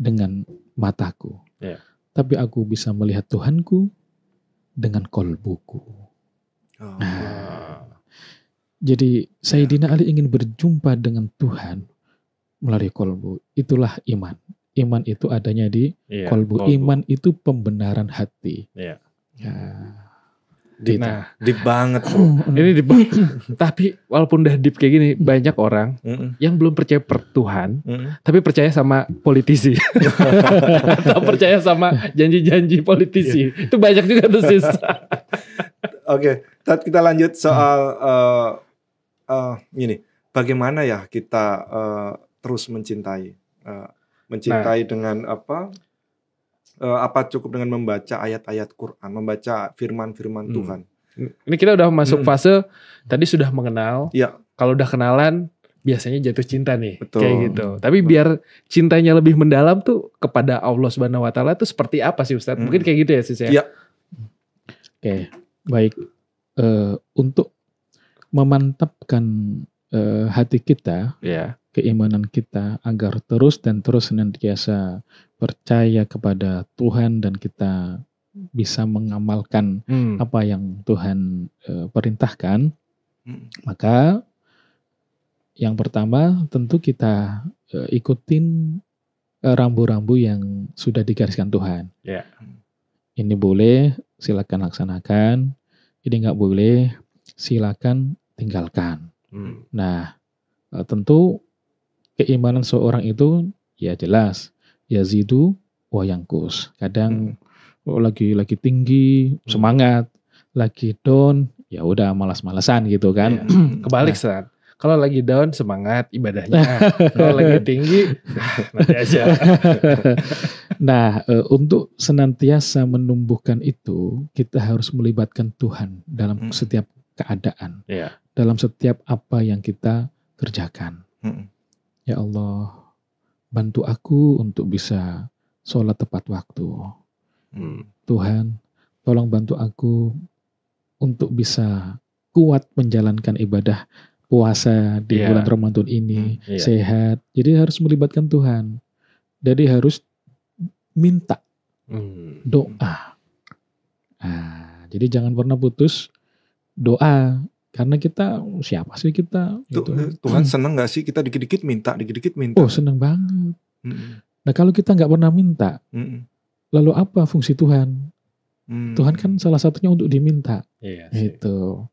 dengan mataku. Ya. Tapi aku bisa melihat Tuhanku dengan kolbuku. Oh. Nah, jadi Sayyidina ya. Ali ingin berjumpa dengan Tuhan melalui kolbu. Itulah iman. Iman itu adanya di ya, kolbu. kolbu. Iman itu pembenaran hati. Ya. Nah, Deep. Nah, deep banget. ini deep. tapi walaupun udah deep kayak gini, banyak orang mm -mm. yang belum percaya per Tuhan, mm -mm. tapi percaya sama politisi. Atau percaya sama janji-janji politisi. Yeah. Itu banyak juga tuh sis. Oke, okay. kita lanjut soal uh, uh, ini. Bagaimana ya kita uh, terus mencintai uh, mencintai nah, dengan apa uh, apa cukup dengan membaca ayat-ayat Quran, membaca firman-firman hmm. Tuhan. Ini kita udah masuk hmm. fase tadi sudah mengenal. Ya. Kalau udah kenalan biasanya jatuh cinta nih Betul. kayak gitu. Tapi Betul. biar cintanya lebih mendalam tuh kepada Allah Subhanahu wa taala tuh seperti apa sih Ustaz? Hmm. Mungkin kayak gitu ya sih saya. Iya. Oke, baik. Uh, untuk memantapkan uh, hati kita, ya keimanan kita agar terus dan terus senantiasa percaya kepada Tuhan dan kita bisa mengamalkan hmm. apa yang Tuhan e, perintahkan, hmm. maka yang pertama tentu kita e, ikutin eh, rambu-rambu yang sudah digariskan Tuhan. Yeah. Ini boleh, silakan laksanakan. Ini nggak boleh, silakan tinggalkan. Hmm. Nah, tentu keimanan seorang itu ya jelas ya zidu yangkus. Kadang hmm. oh, lagi lagi tinggi hmm. semangat, lagi down ya udah malas-malasan gitu kan. Ya. Kebalik nah. Saat. Kalau lagi down semangat ibadahnya. Kalau lagi tinggi aja. nah, eh, untuk senantiasa menumbuhkan itu, kita harus melibatkan Tuhan dalam hmm. setiap keadaan. Yeah. Dalam setiap apa yang kita kerjakan. Hmm. Ya Allah, bantu aku untuk bisa sholat tepat waktu. Hmm. Tuhan, tolong bantu aku untuk bisa kuat menjalankan ibadah puasa di yeah. bulan Ramadan ini, hmm, yeah. sehat. Jadi harus melibatkan Tuhan. Jadi harus minta hmm. doa. Nah, jadi jangan pernah putus doa karena kita siapa sih kita? Gitu. Eh, Tuhan hmm. seneng gak sih kita dikit-dikit minta, dikit-dikit minta? Oh seneng banget. Mm-mm. Nah kalau kita nggak pernah minta, Mm-mm. lalu apa fungsi Tuhan? Mm. Tuhan kan salah satunya untuk diminta. yeah, itu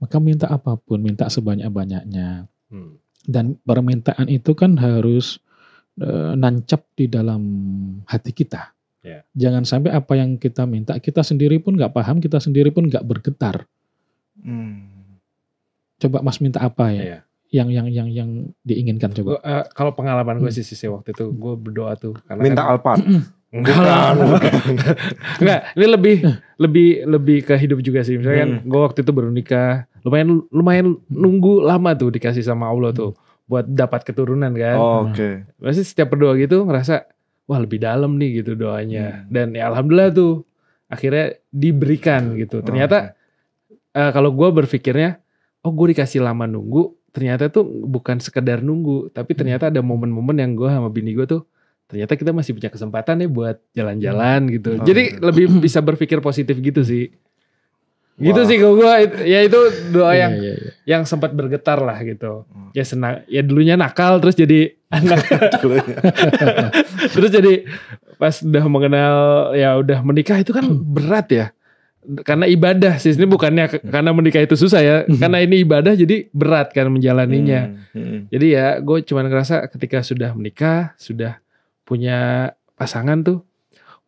Maka minta apapun, minta sebanyak-banyaknya. Mm. Dan permintaan itu kan harus eh, nancap di dalam hati kita. Yeah. Jangan sampai apa yang kita minta kita sendiri pun nggak paham, kita sendiri pun nggak bergetar. Hmm. Coba Mas minta apa ya? Iya. Yang yang yang yang diinginkan coba. uh, kalau pengalaman gue hmm. sih sih waktu itu gue berdoa tuh karena minta kan, Alphard. Enggak ini lebih hmm. lebih lebih ke hidup juga sih. Misalnya kan hmm. kan gue waktu itu baru nikah, lumayan lumayan nunggu lama tuh dikasih sama Allah tuh hmm. buat dapat keturunan kan. Oh, Oke. Okay. Masih setiap berdoa gitu ngerasa wah lebih dalam nih gitu doanya. Hmm. Dan ya alhamdulillah tuh akhirnya diberikan gitu. Oh, Ternyata oh, eh, okay. uh, kalau gue berpikirnya oh gue dikasih lama nunggu ternyata tuh bukan sekedar nunggu tapi hmm. ternyata ada momen-momen yang gue sama bini gue tuh ternyata kita masih punya kesempatan nih ya buat jalan-jalan hmm. gitu oh. jadi gitu. lebih bisa berpikir positif gitu sih gitu sih kalau gue ya itu doa iya, yang yeah, iya. yang sempat bergetar lah gitu hmm. ya senang ya dulunya nakal terus jadi anak terus jadi pas udah mengenal ya udah menikah itu kan berat ya karena ibadah sih ini bukannya hmm. karena menikah itu susah ya hmm. karena ini ibadah jadi berat kan menjalaninya hmm, hmm. jadi ya gue cuman ngerasa ketika sudah menikah sudah punya pasangan tuh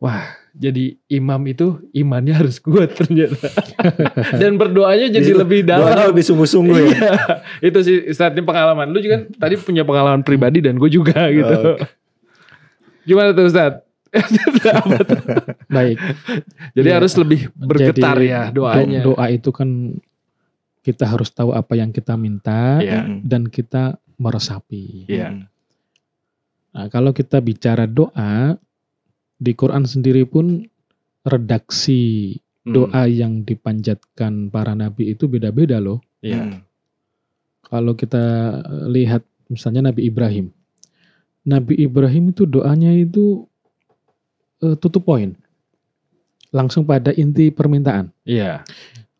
wah jadi imam itu imannya harus kuat ternyata dan berdoanya jadi, jadi iya, lebih dalam lebih sungguh-sungguh ya iya, itu sih saat ini pengalaman lu juga kan tadi punya pengalaman pribadi dan gue juga gitu oh, okay. gimana tuh Ustadz Baik. Jadi ya. harus lebih bergetar ya doanya. Do doa itu kan kita harus tahu apa yang kita minta ya. dan kita meresapi. Ya. Nah, kalau kita bicara doa di Quran sendiri pun redaksi hmm. doa yang dipanjatkan para nabi itu beda-beda loh. Ya. Kalau kita lihat misalnya Nabi Ibrahim. Nabi Ibrahim itu doanya itu uh, tutup poin langsung pada inti permintaan. Iya. Yeah.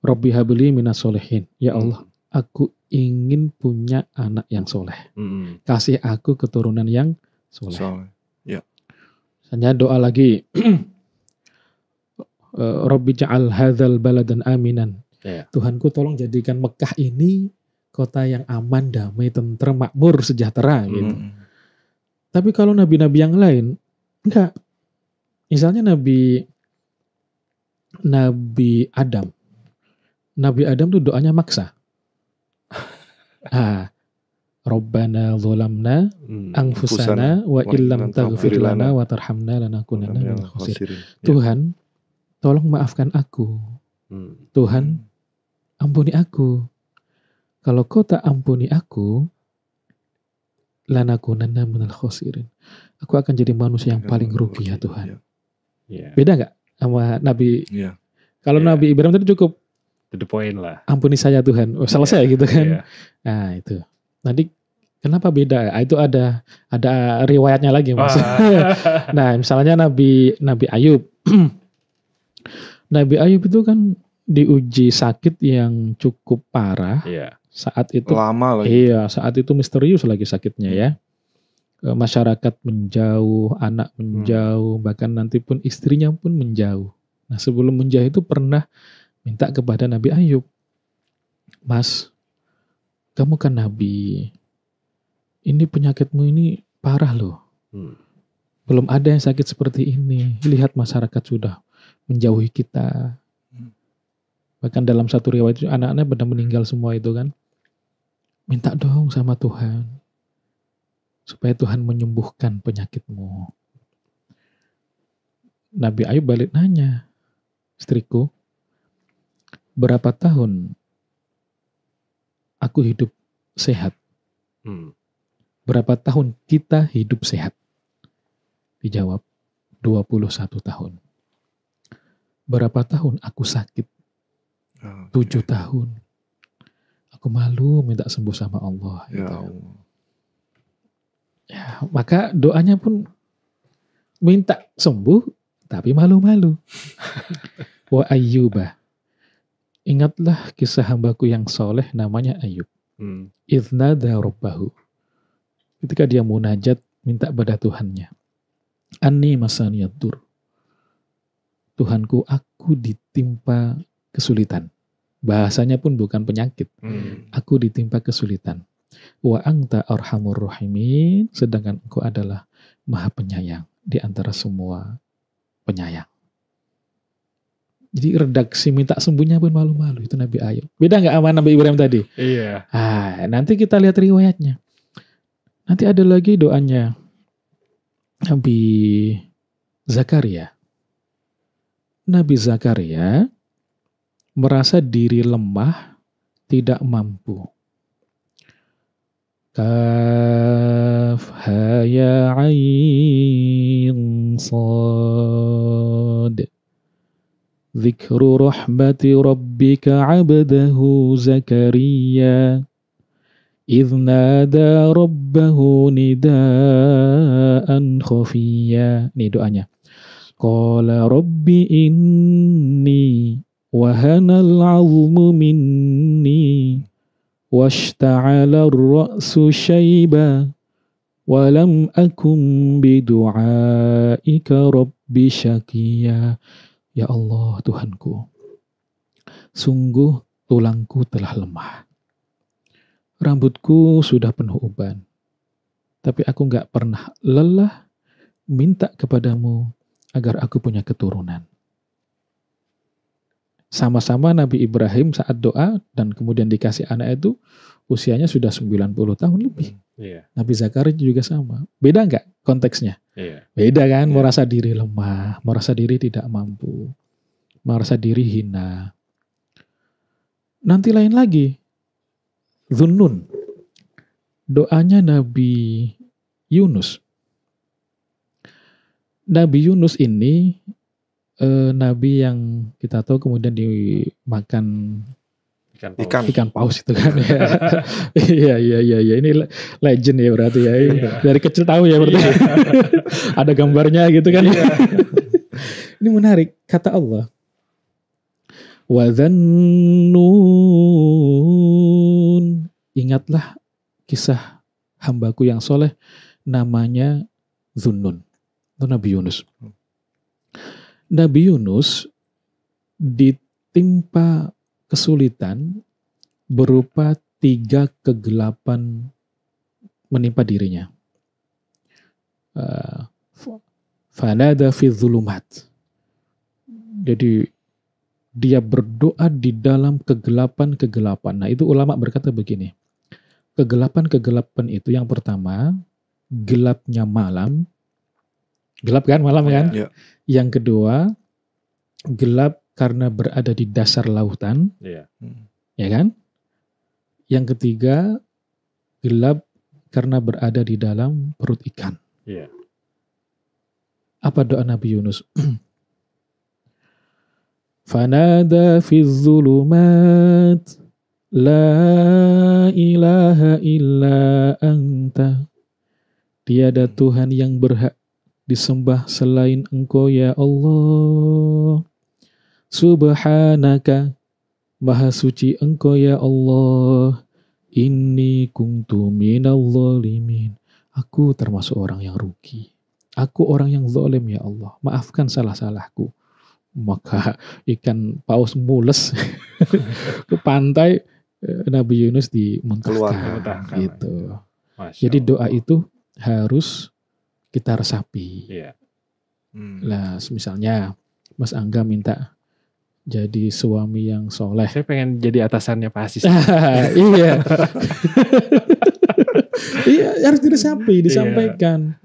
Robbi habli minas solehin. Ya hmm. Allah, mm. aku ingin punya anak yang soleh. Mm. Kasih aku keturunan yang soleh. soleh. Yeah. doa lagi. Robbi eh, ja'al hadzal baladan aminan. Yeah. Tuhanku tolong jadikan Mekah ini kota yang aman, damai, tentrem, makmur, sejahtera mm. gitu. Hmm. Tapi kalau nabi-nabi yang lain enggak Misalnya Nabi Nabi Adam. Nabi Adam tuh doanya maksa. ah, Rabbana zulamna hmm, anfusana wa illam taghfir lana wa tarhamna lanakunanna minal khasirin. Ya. Tuhan, tolong maafkan aku. Hmm. Tuhan, ampuni aku. Kalau kau tak ampuni aku, lanakunanna minal khasirin. Aku akan jadi manusia yang paling rugi ya Tuhan. Ya. Yeah. Beda nggak sama Nabi? Yeah. Kalau yeah. Nabi Ibrahim tadi cukup to the point lah. Ampuni saya Tuhan. Oh, selesai yeah. gitu kan. Yeah. Nah, itu. Nanti kenapa beda? Ah, itu ada ada riwayatnya lagi Mas. Ah. nah, misalnya Nabi Nabi Ayub. Nabi Ayub itu kan diuji sakit yang cukup parah. Yeah. Saat itu lama lagi. Iya, saat itu misterius lagi sakitnya ya. Eh, masyarakat menjauh, anak hmm. menjauh, hmm. bahkan nanti pun istrinya pun menjauh. Nah, sebelum menjauh itu pernah minta kepada Nabi Ayub, "Mas, kamu kan nabi. Ini penyakitmu ini parah loh. Hmm. Belum ada yang sakit seperti ini. Lihat masyarakat sudah menjauhi kita." Hmm. Bahkan dalam satu riwayat anak anaknya benar meninggal semua itu kan. Minta dong sama Tuhan supaya Tuhan menyembuhkan penyakitmu. Nabi Ayub balik nanya, istriku, berapa tahun aku hidup sehat? Hmm. Berapa tahun kita hidup sehat? Dijawab, 21 tahun. Berapa tahun aku sakit? Tujuh okay. tahun. Aku malu minta sembuh sama Allah. Ya gitu. Allah Ya, maka doanya pun minta sembuh tapi malu-malu. Wa Ayyubah. Ingatlah kisah hambaku yang soleh namanya Ayub. Hmm. rabbahu. Ketika dia munajat minta pada Tuhannya. Anni masaniyat Tuhanku aku ditimpa kesulitan. Bahasanya pun bukan penyakit. Hmm. Aku ditimpa kesulitan. Wa anta arhamur rahimin, sedangkan engkau adalah maha penyayang di antara semua penyayang. Jadi redaksi minta sembuhnya pun malu-malu itu Nabi Ayub. Beda nggak sama Nabi Ibrahim tadi? Iya. Ah, nanti kita lihat riwayatnya. Nanti ada lagi doanya Nabi Zakaria. Nabi Zakaria merasa diri lemah, tidak mampu. ها يا عين صاد ذكر رحمة ربك عبده زكريا إذ نادى ربه نداء خفيا ندعانيا قال رب إني inni العظم مني واشتعل الرأس شيبا ولم أكن بدعائك رب syakia يا الله Tuhanku Sungguh tulangku telah lemah Rambutku sudah penuh uban Tapi aku nggak pernah lelah minta kepadamu agar aku punya keturunan sama-sama Nabi Ibrahim saat doa dan kemudian dikasih anak itu usianya sudah 90 tahun lebih. Hmm, yeah. Nabi Zakaria juga sama. Beda nggak konteksnya? Yeah. Beda kan? Yeah. Merasa diri lemah, merasa diri tidak mampu, merasa diri hina. Nanti lain lagi, Zunun, doanya Nabi Yunus. Nabi Yunus ini eh, nabi yang kita tahu kemudian dimakan ikan paus. ikan, ikan paus itu kan ya. iya iya iya iya ini legend ya berarti ya. Iya. Dari kecil tahu ya berarti. Iya. Ada gambarnya gitu kan. Iya. ini menarik kata Allah. Wa Ingatlah kisah hambaku yang soleh namanya Zunnun. Itu Nabi Yunus. Hmm Nabi Yunus ditimpa kesulitan berupa tiga kegelapan menimpa dirinya. Eh, fanada fi zulumat. Jadi dia berdoa di dalam kegelapan-kegelapan. Nah itu ulama berkata begini. Kegelapan-kegelapan itu yang pertama gelapnya malam Gelap kan malam kan? Yeah. Yang kedua, gelap karena berada di dasar lautan. Yeah. Hmm. Ya kan? Yang ketiga, gelap karena berada di dalam perut ikan. Yeah. Apa doa Nabi Yunus? Fanada fi zulumat La ilaha illa anta Tiada Tuhan yang berhak disembah selain Engkau ya Allah. Subhanaka, Maha Suci Engkau ya Allah. ini kuntu minallah limin, Aku termasuk orang yang rugi. Aku orang yang zalim ya Allah. Maafkan salah-salahku. Maka ikan paus mules ke pantai eh, Nabi Yunus dimuntahkan Keluar, gitu. Jadi doa itu harus kita resapi. Iya. Hmm. Nah, misalnya Mas Angga minta jadi suami yang soleh. Saya pengen jadi atasannya Pak Asis. iya. iya harus diresapi, iya. disampaikan. Iya.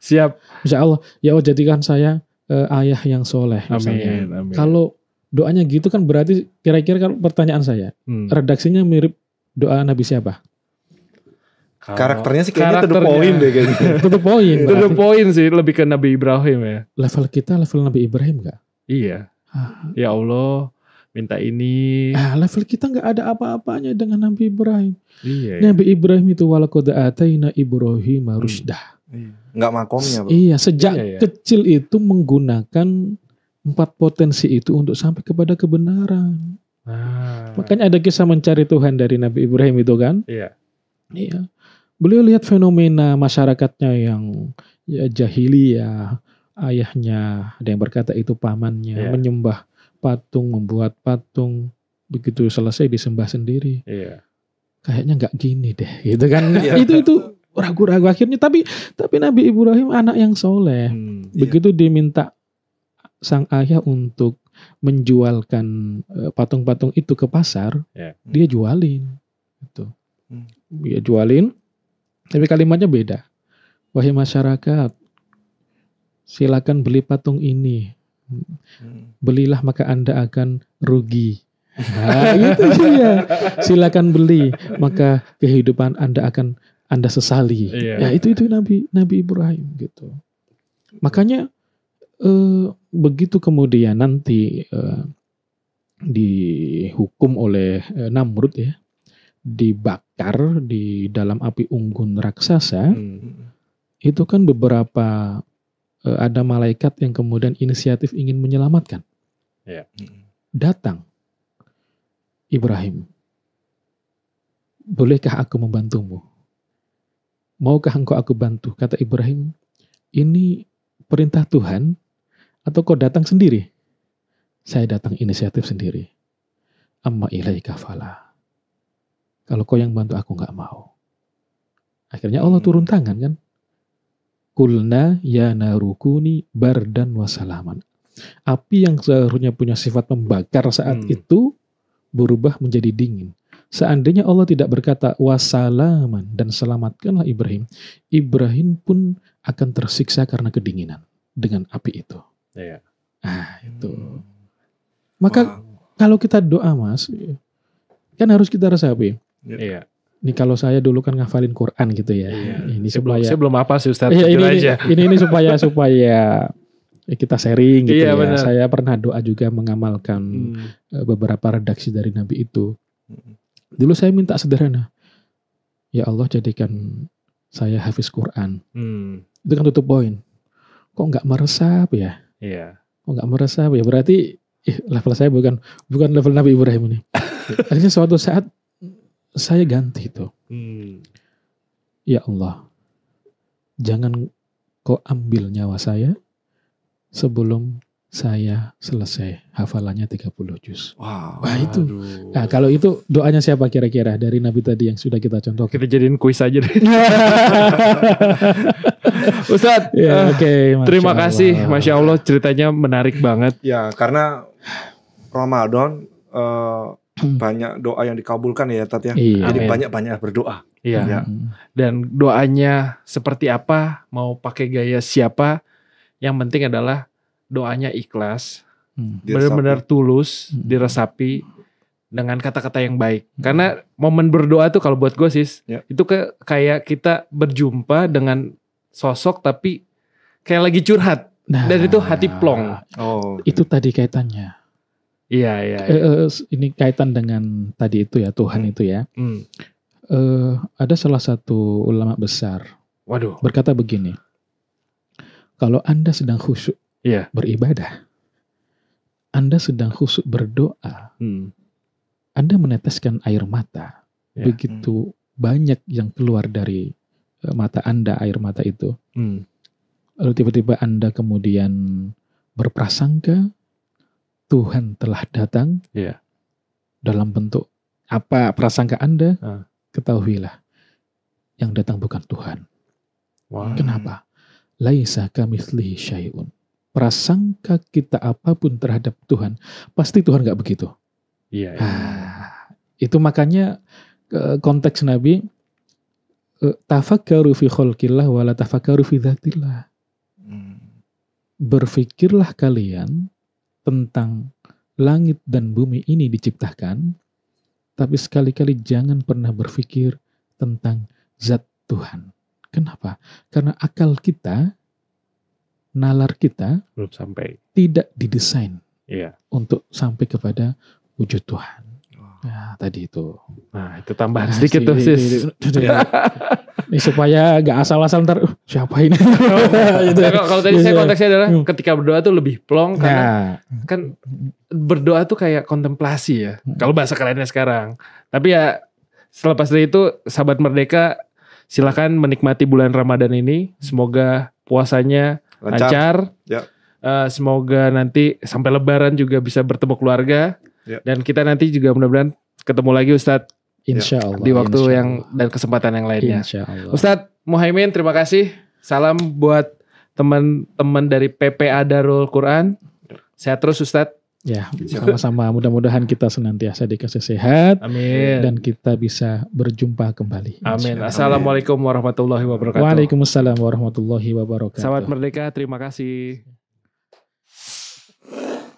Siap. Insya Allah, ya Allah jadikan saya uh, ayah yang soleh. Misalnya. Amin, amin. Kalau doanya gitu kan berarti kira-kira kalau pertanyaan saya, hmm. redaksinya mirip doa Nabi siapa? karakternya sih kayaknya karakternya, to deh kayaknya. to the point. to the sih lebih ke Nabi Ibrahim ya. Level kita level Nabi Ibrahim gak? Iya. Ah. Ya Allah minta ini. Ah, level kita nggak ada apa-apanya dengan Nabi Ibrahim. Iya. iya. Nabi Ibrahim itu walakoda ataina Ibrahim rusdah. Hmm. Iya. Nggak makomnya. Bro. Iya, sejak iya, iya. kecil itu menggunakan empat potensi itu untuk sampai kepada kebenaran. Ah. Makanya ada kisah mencari Tuhan dari Nabi Ibrahim itu kan? Iya. Iya beliau lihat fenomena masyarakatnya yang ya, jahili ya ayahnya, ada yang berkata itu pamannya, yeah. menyembah patung, membuat patung, begitu selesai disembah sendiri. Yeah. Kayaknya nggak gini deh, gitu kan? yeah. Itu itu ragu-ragu akhirnya. Tapi tapi Nabi Ibrahim anak yang soleh, hmm, iya. begitu diminta sang ayah untuk menjualkan e, patung-patung itu ke pasar, yeah. dia jualin, itu, hmm. dia jualin tapi kalimatnya beda. Wahai masyarakat, silakan beli patung ini. Hmm. Belilah maka Anda akan rugi. Nah, itu dia. Silakan beli maka kehidupan Anda akan Anda sesali. Iya. Ya itu itu Nabi Nabi Ibrahim gitu. Makanya eh, begitu kemudian nanti eh, dihukum oleh eh, Namrud ya dibak di dalam api unggun raksasa, hmm. itu kan beberapa eh, ada malaikat yang kemudian inisiatif ingin menyelamatkan. Yeah. Datang Ibrahim, bolehkah aku membantumu? Maukah engkau aku bantu? Kata Ibrahim, ini perintah Tuhan atau kau datang sendiri? Saya datang inisiatif sendiri. Amma ilaika falah kalau kau yang bantu aku nggak mau. Akhirnya Allah turun tangan kan. Kulna ya narukuni dan wasalaman. Api yang seharusnya punya sifat membakar saat hmm. itu berubah menjadi dingin. Seandainya Allah tidak berkata wasalaman dan selamatkanlah Ibrahim, Ibrahim pun akan tersiksa karena kedinginan dengan api itu. Ya. Ah itu. Hmm. Maka wow. kalau kita doa mas, kan harus kita resapi. Iya. iya. Ini kalau saya dulu kan ngafalin Quran gitu ya. Iya. Ini saya supaya saya belum apa sih Ustaz. Iya, ini, aja. ini ini supaya supaya kita sharing gitu iya, ya. Bener. Saya pernah doa juga mengamalkan hmm. Eh, beberapa redaksi dari Nabi itu. Hmm. Dulu saya minta sederhana. Ya Allah jadikan saya hafiz Quran. Hmm. Itu kan tutup poin. Kok nggak meresap ya? Iya. Kok nggak meresap ya? Berarti eh, level saya bukan bukan level Nabi Ibrahim ini. Akhirnya suatu saat saya ganti itu. Hmm. Ya Allah, jangan kau ambil nyawa saya sebelum saya selesai hafalannya 30 juz. Wow, Wah itu. Nah, kalau itu doanya siapa kira-kira dari Nabi tadi yang sudah kita contoh? Kita jadiin kuis aja deh. Ustaz, ya, ah, oke. okay, terima Allah. kasih. Masya Allah ceritanya menarik banget. Ya, karena Ramadan uh, Hmm. banyak doa yang dikabulkan ya Tat ya. Iya, Jadi banyak-banyak berdoa. Iya. Ya. Dan doanya seperti apa, mau pakai gaya siapa, yang penting adalah doanya ikhlas, hmm. benar-benar tulus, hmm. diresapi dengan kata-kata yang baik. Hmm. Karena momen berdoa tuh kalau buat gue sih ya. itu ke, kayak kita berjumpa dengan sosok tapi kayak lagi curhat. Nah, dan itu hati plong. Oh, itu gitu. tadi kaitannya Iya iya. iya. Eh, iya. eh ini kaitan dengan tadi itu ya Tuhan hmm. itu ya. Hmm. Eh, ada salah satu ulama besar. Waduh. Berkata begini. Kalau anda sedang khusyuk yeah. beribadah, anda sedang khusyuk berdoa, hmm. anda meneteskan air mata. Yeah. Begitu hmm. banyak yang keluar dari eh, mata anda air mata itu. Hmm. Lalu tiba-tiba anda kemudian berprasangka Tuhan telah datang yeah. dalam bentuk apa prasangka Anda, uh. ketahuilah yang datang bukan Tuhan. Wow. Kenapa? Laisa kamitslihi syai'un. Prasangka kita apapun terhadap Tuhan, pasti Tuhan nggak begitu. Iya. Yeah, yeah. ah, itu makanya konteks Nabi e, tafakkaru fi khulkillah wa la tafakkaru fi dhatillah. Hmm. Berfikirlah kalian tentang langit dan bumi ini diciptakan, tapi sekali-kali jangan pernah berpikir tentang zat Tuhan. Kenapa? Karena akal kita, nalar kita belum sampai, tidak didesain yeah. untuk sampai kepada wujud Tuhan. Ya, tadi itu. Nah, itu tambahan nah, sedikit tuh, Sis. Ini supaya gak asal-asal ntar uh, siapa ini. gitu. nah, kalau tadi saya iya. konteksnya adalah ketika berdoa tuh lebih plong nah. karena nah. kan berdoa tuh kayak kontemplasi ya. Hmm. Kalau bahasa kerennya sekarang. Tapi ya selepas dari itu sahabat merdeka silakan menikmati bulan Ramadan ini. Semoga puasanya lancar. lancar. Ya. Uh, semoga nanti sampai lebaran juga bisa bertemu keluarga Yeah. Dan kita nanti juga mudah-mudahan ketemu lagi Ustadz ya. Insya Allah. Di waktu Allah. yang dan kesempatan yang lainnya. Insya Allah. Ustadz Muhaimin terima kasih. Salam buat teman-teman dari PPA Darul Quran. Sehat terus Ustadz. Ya, sama-sama. Mudah-mudahan kita senantiasa dikasih sehat. Amin. Dan kita bisa berjumpa kembali. Amin. Assalamualaikum warahmatullahi wabarakatuh. Waalaikumsalam warahmatullahi wabarakatuh. Selamat Merdeka, terima kasih.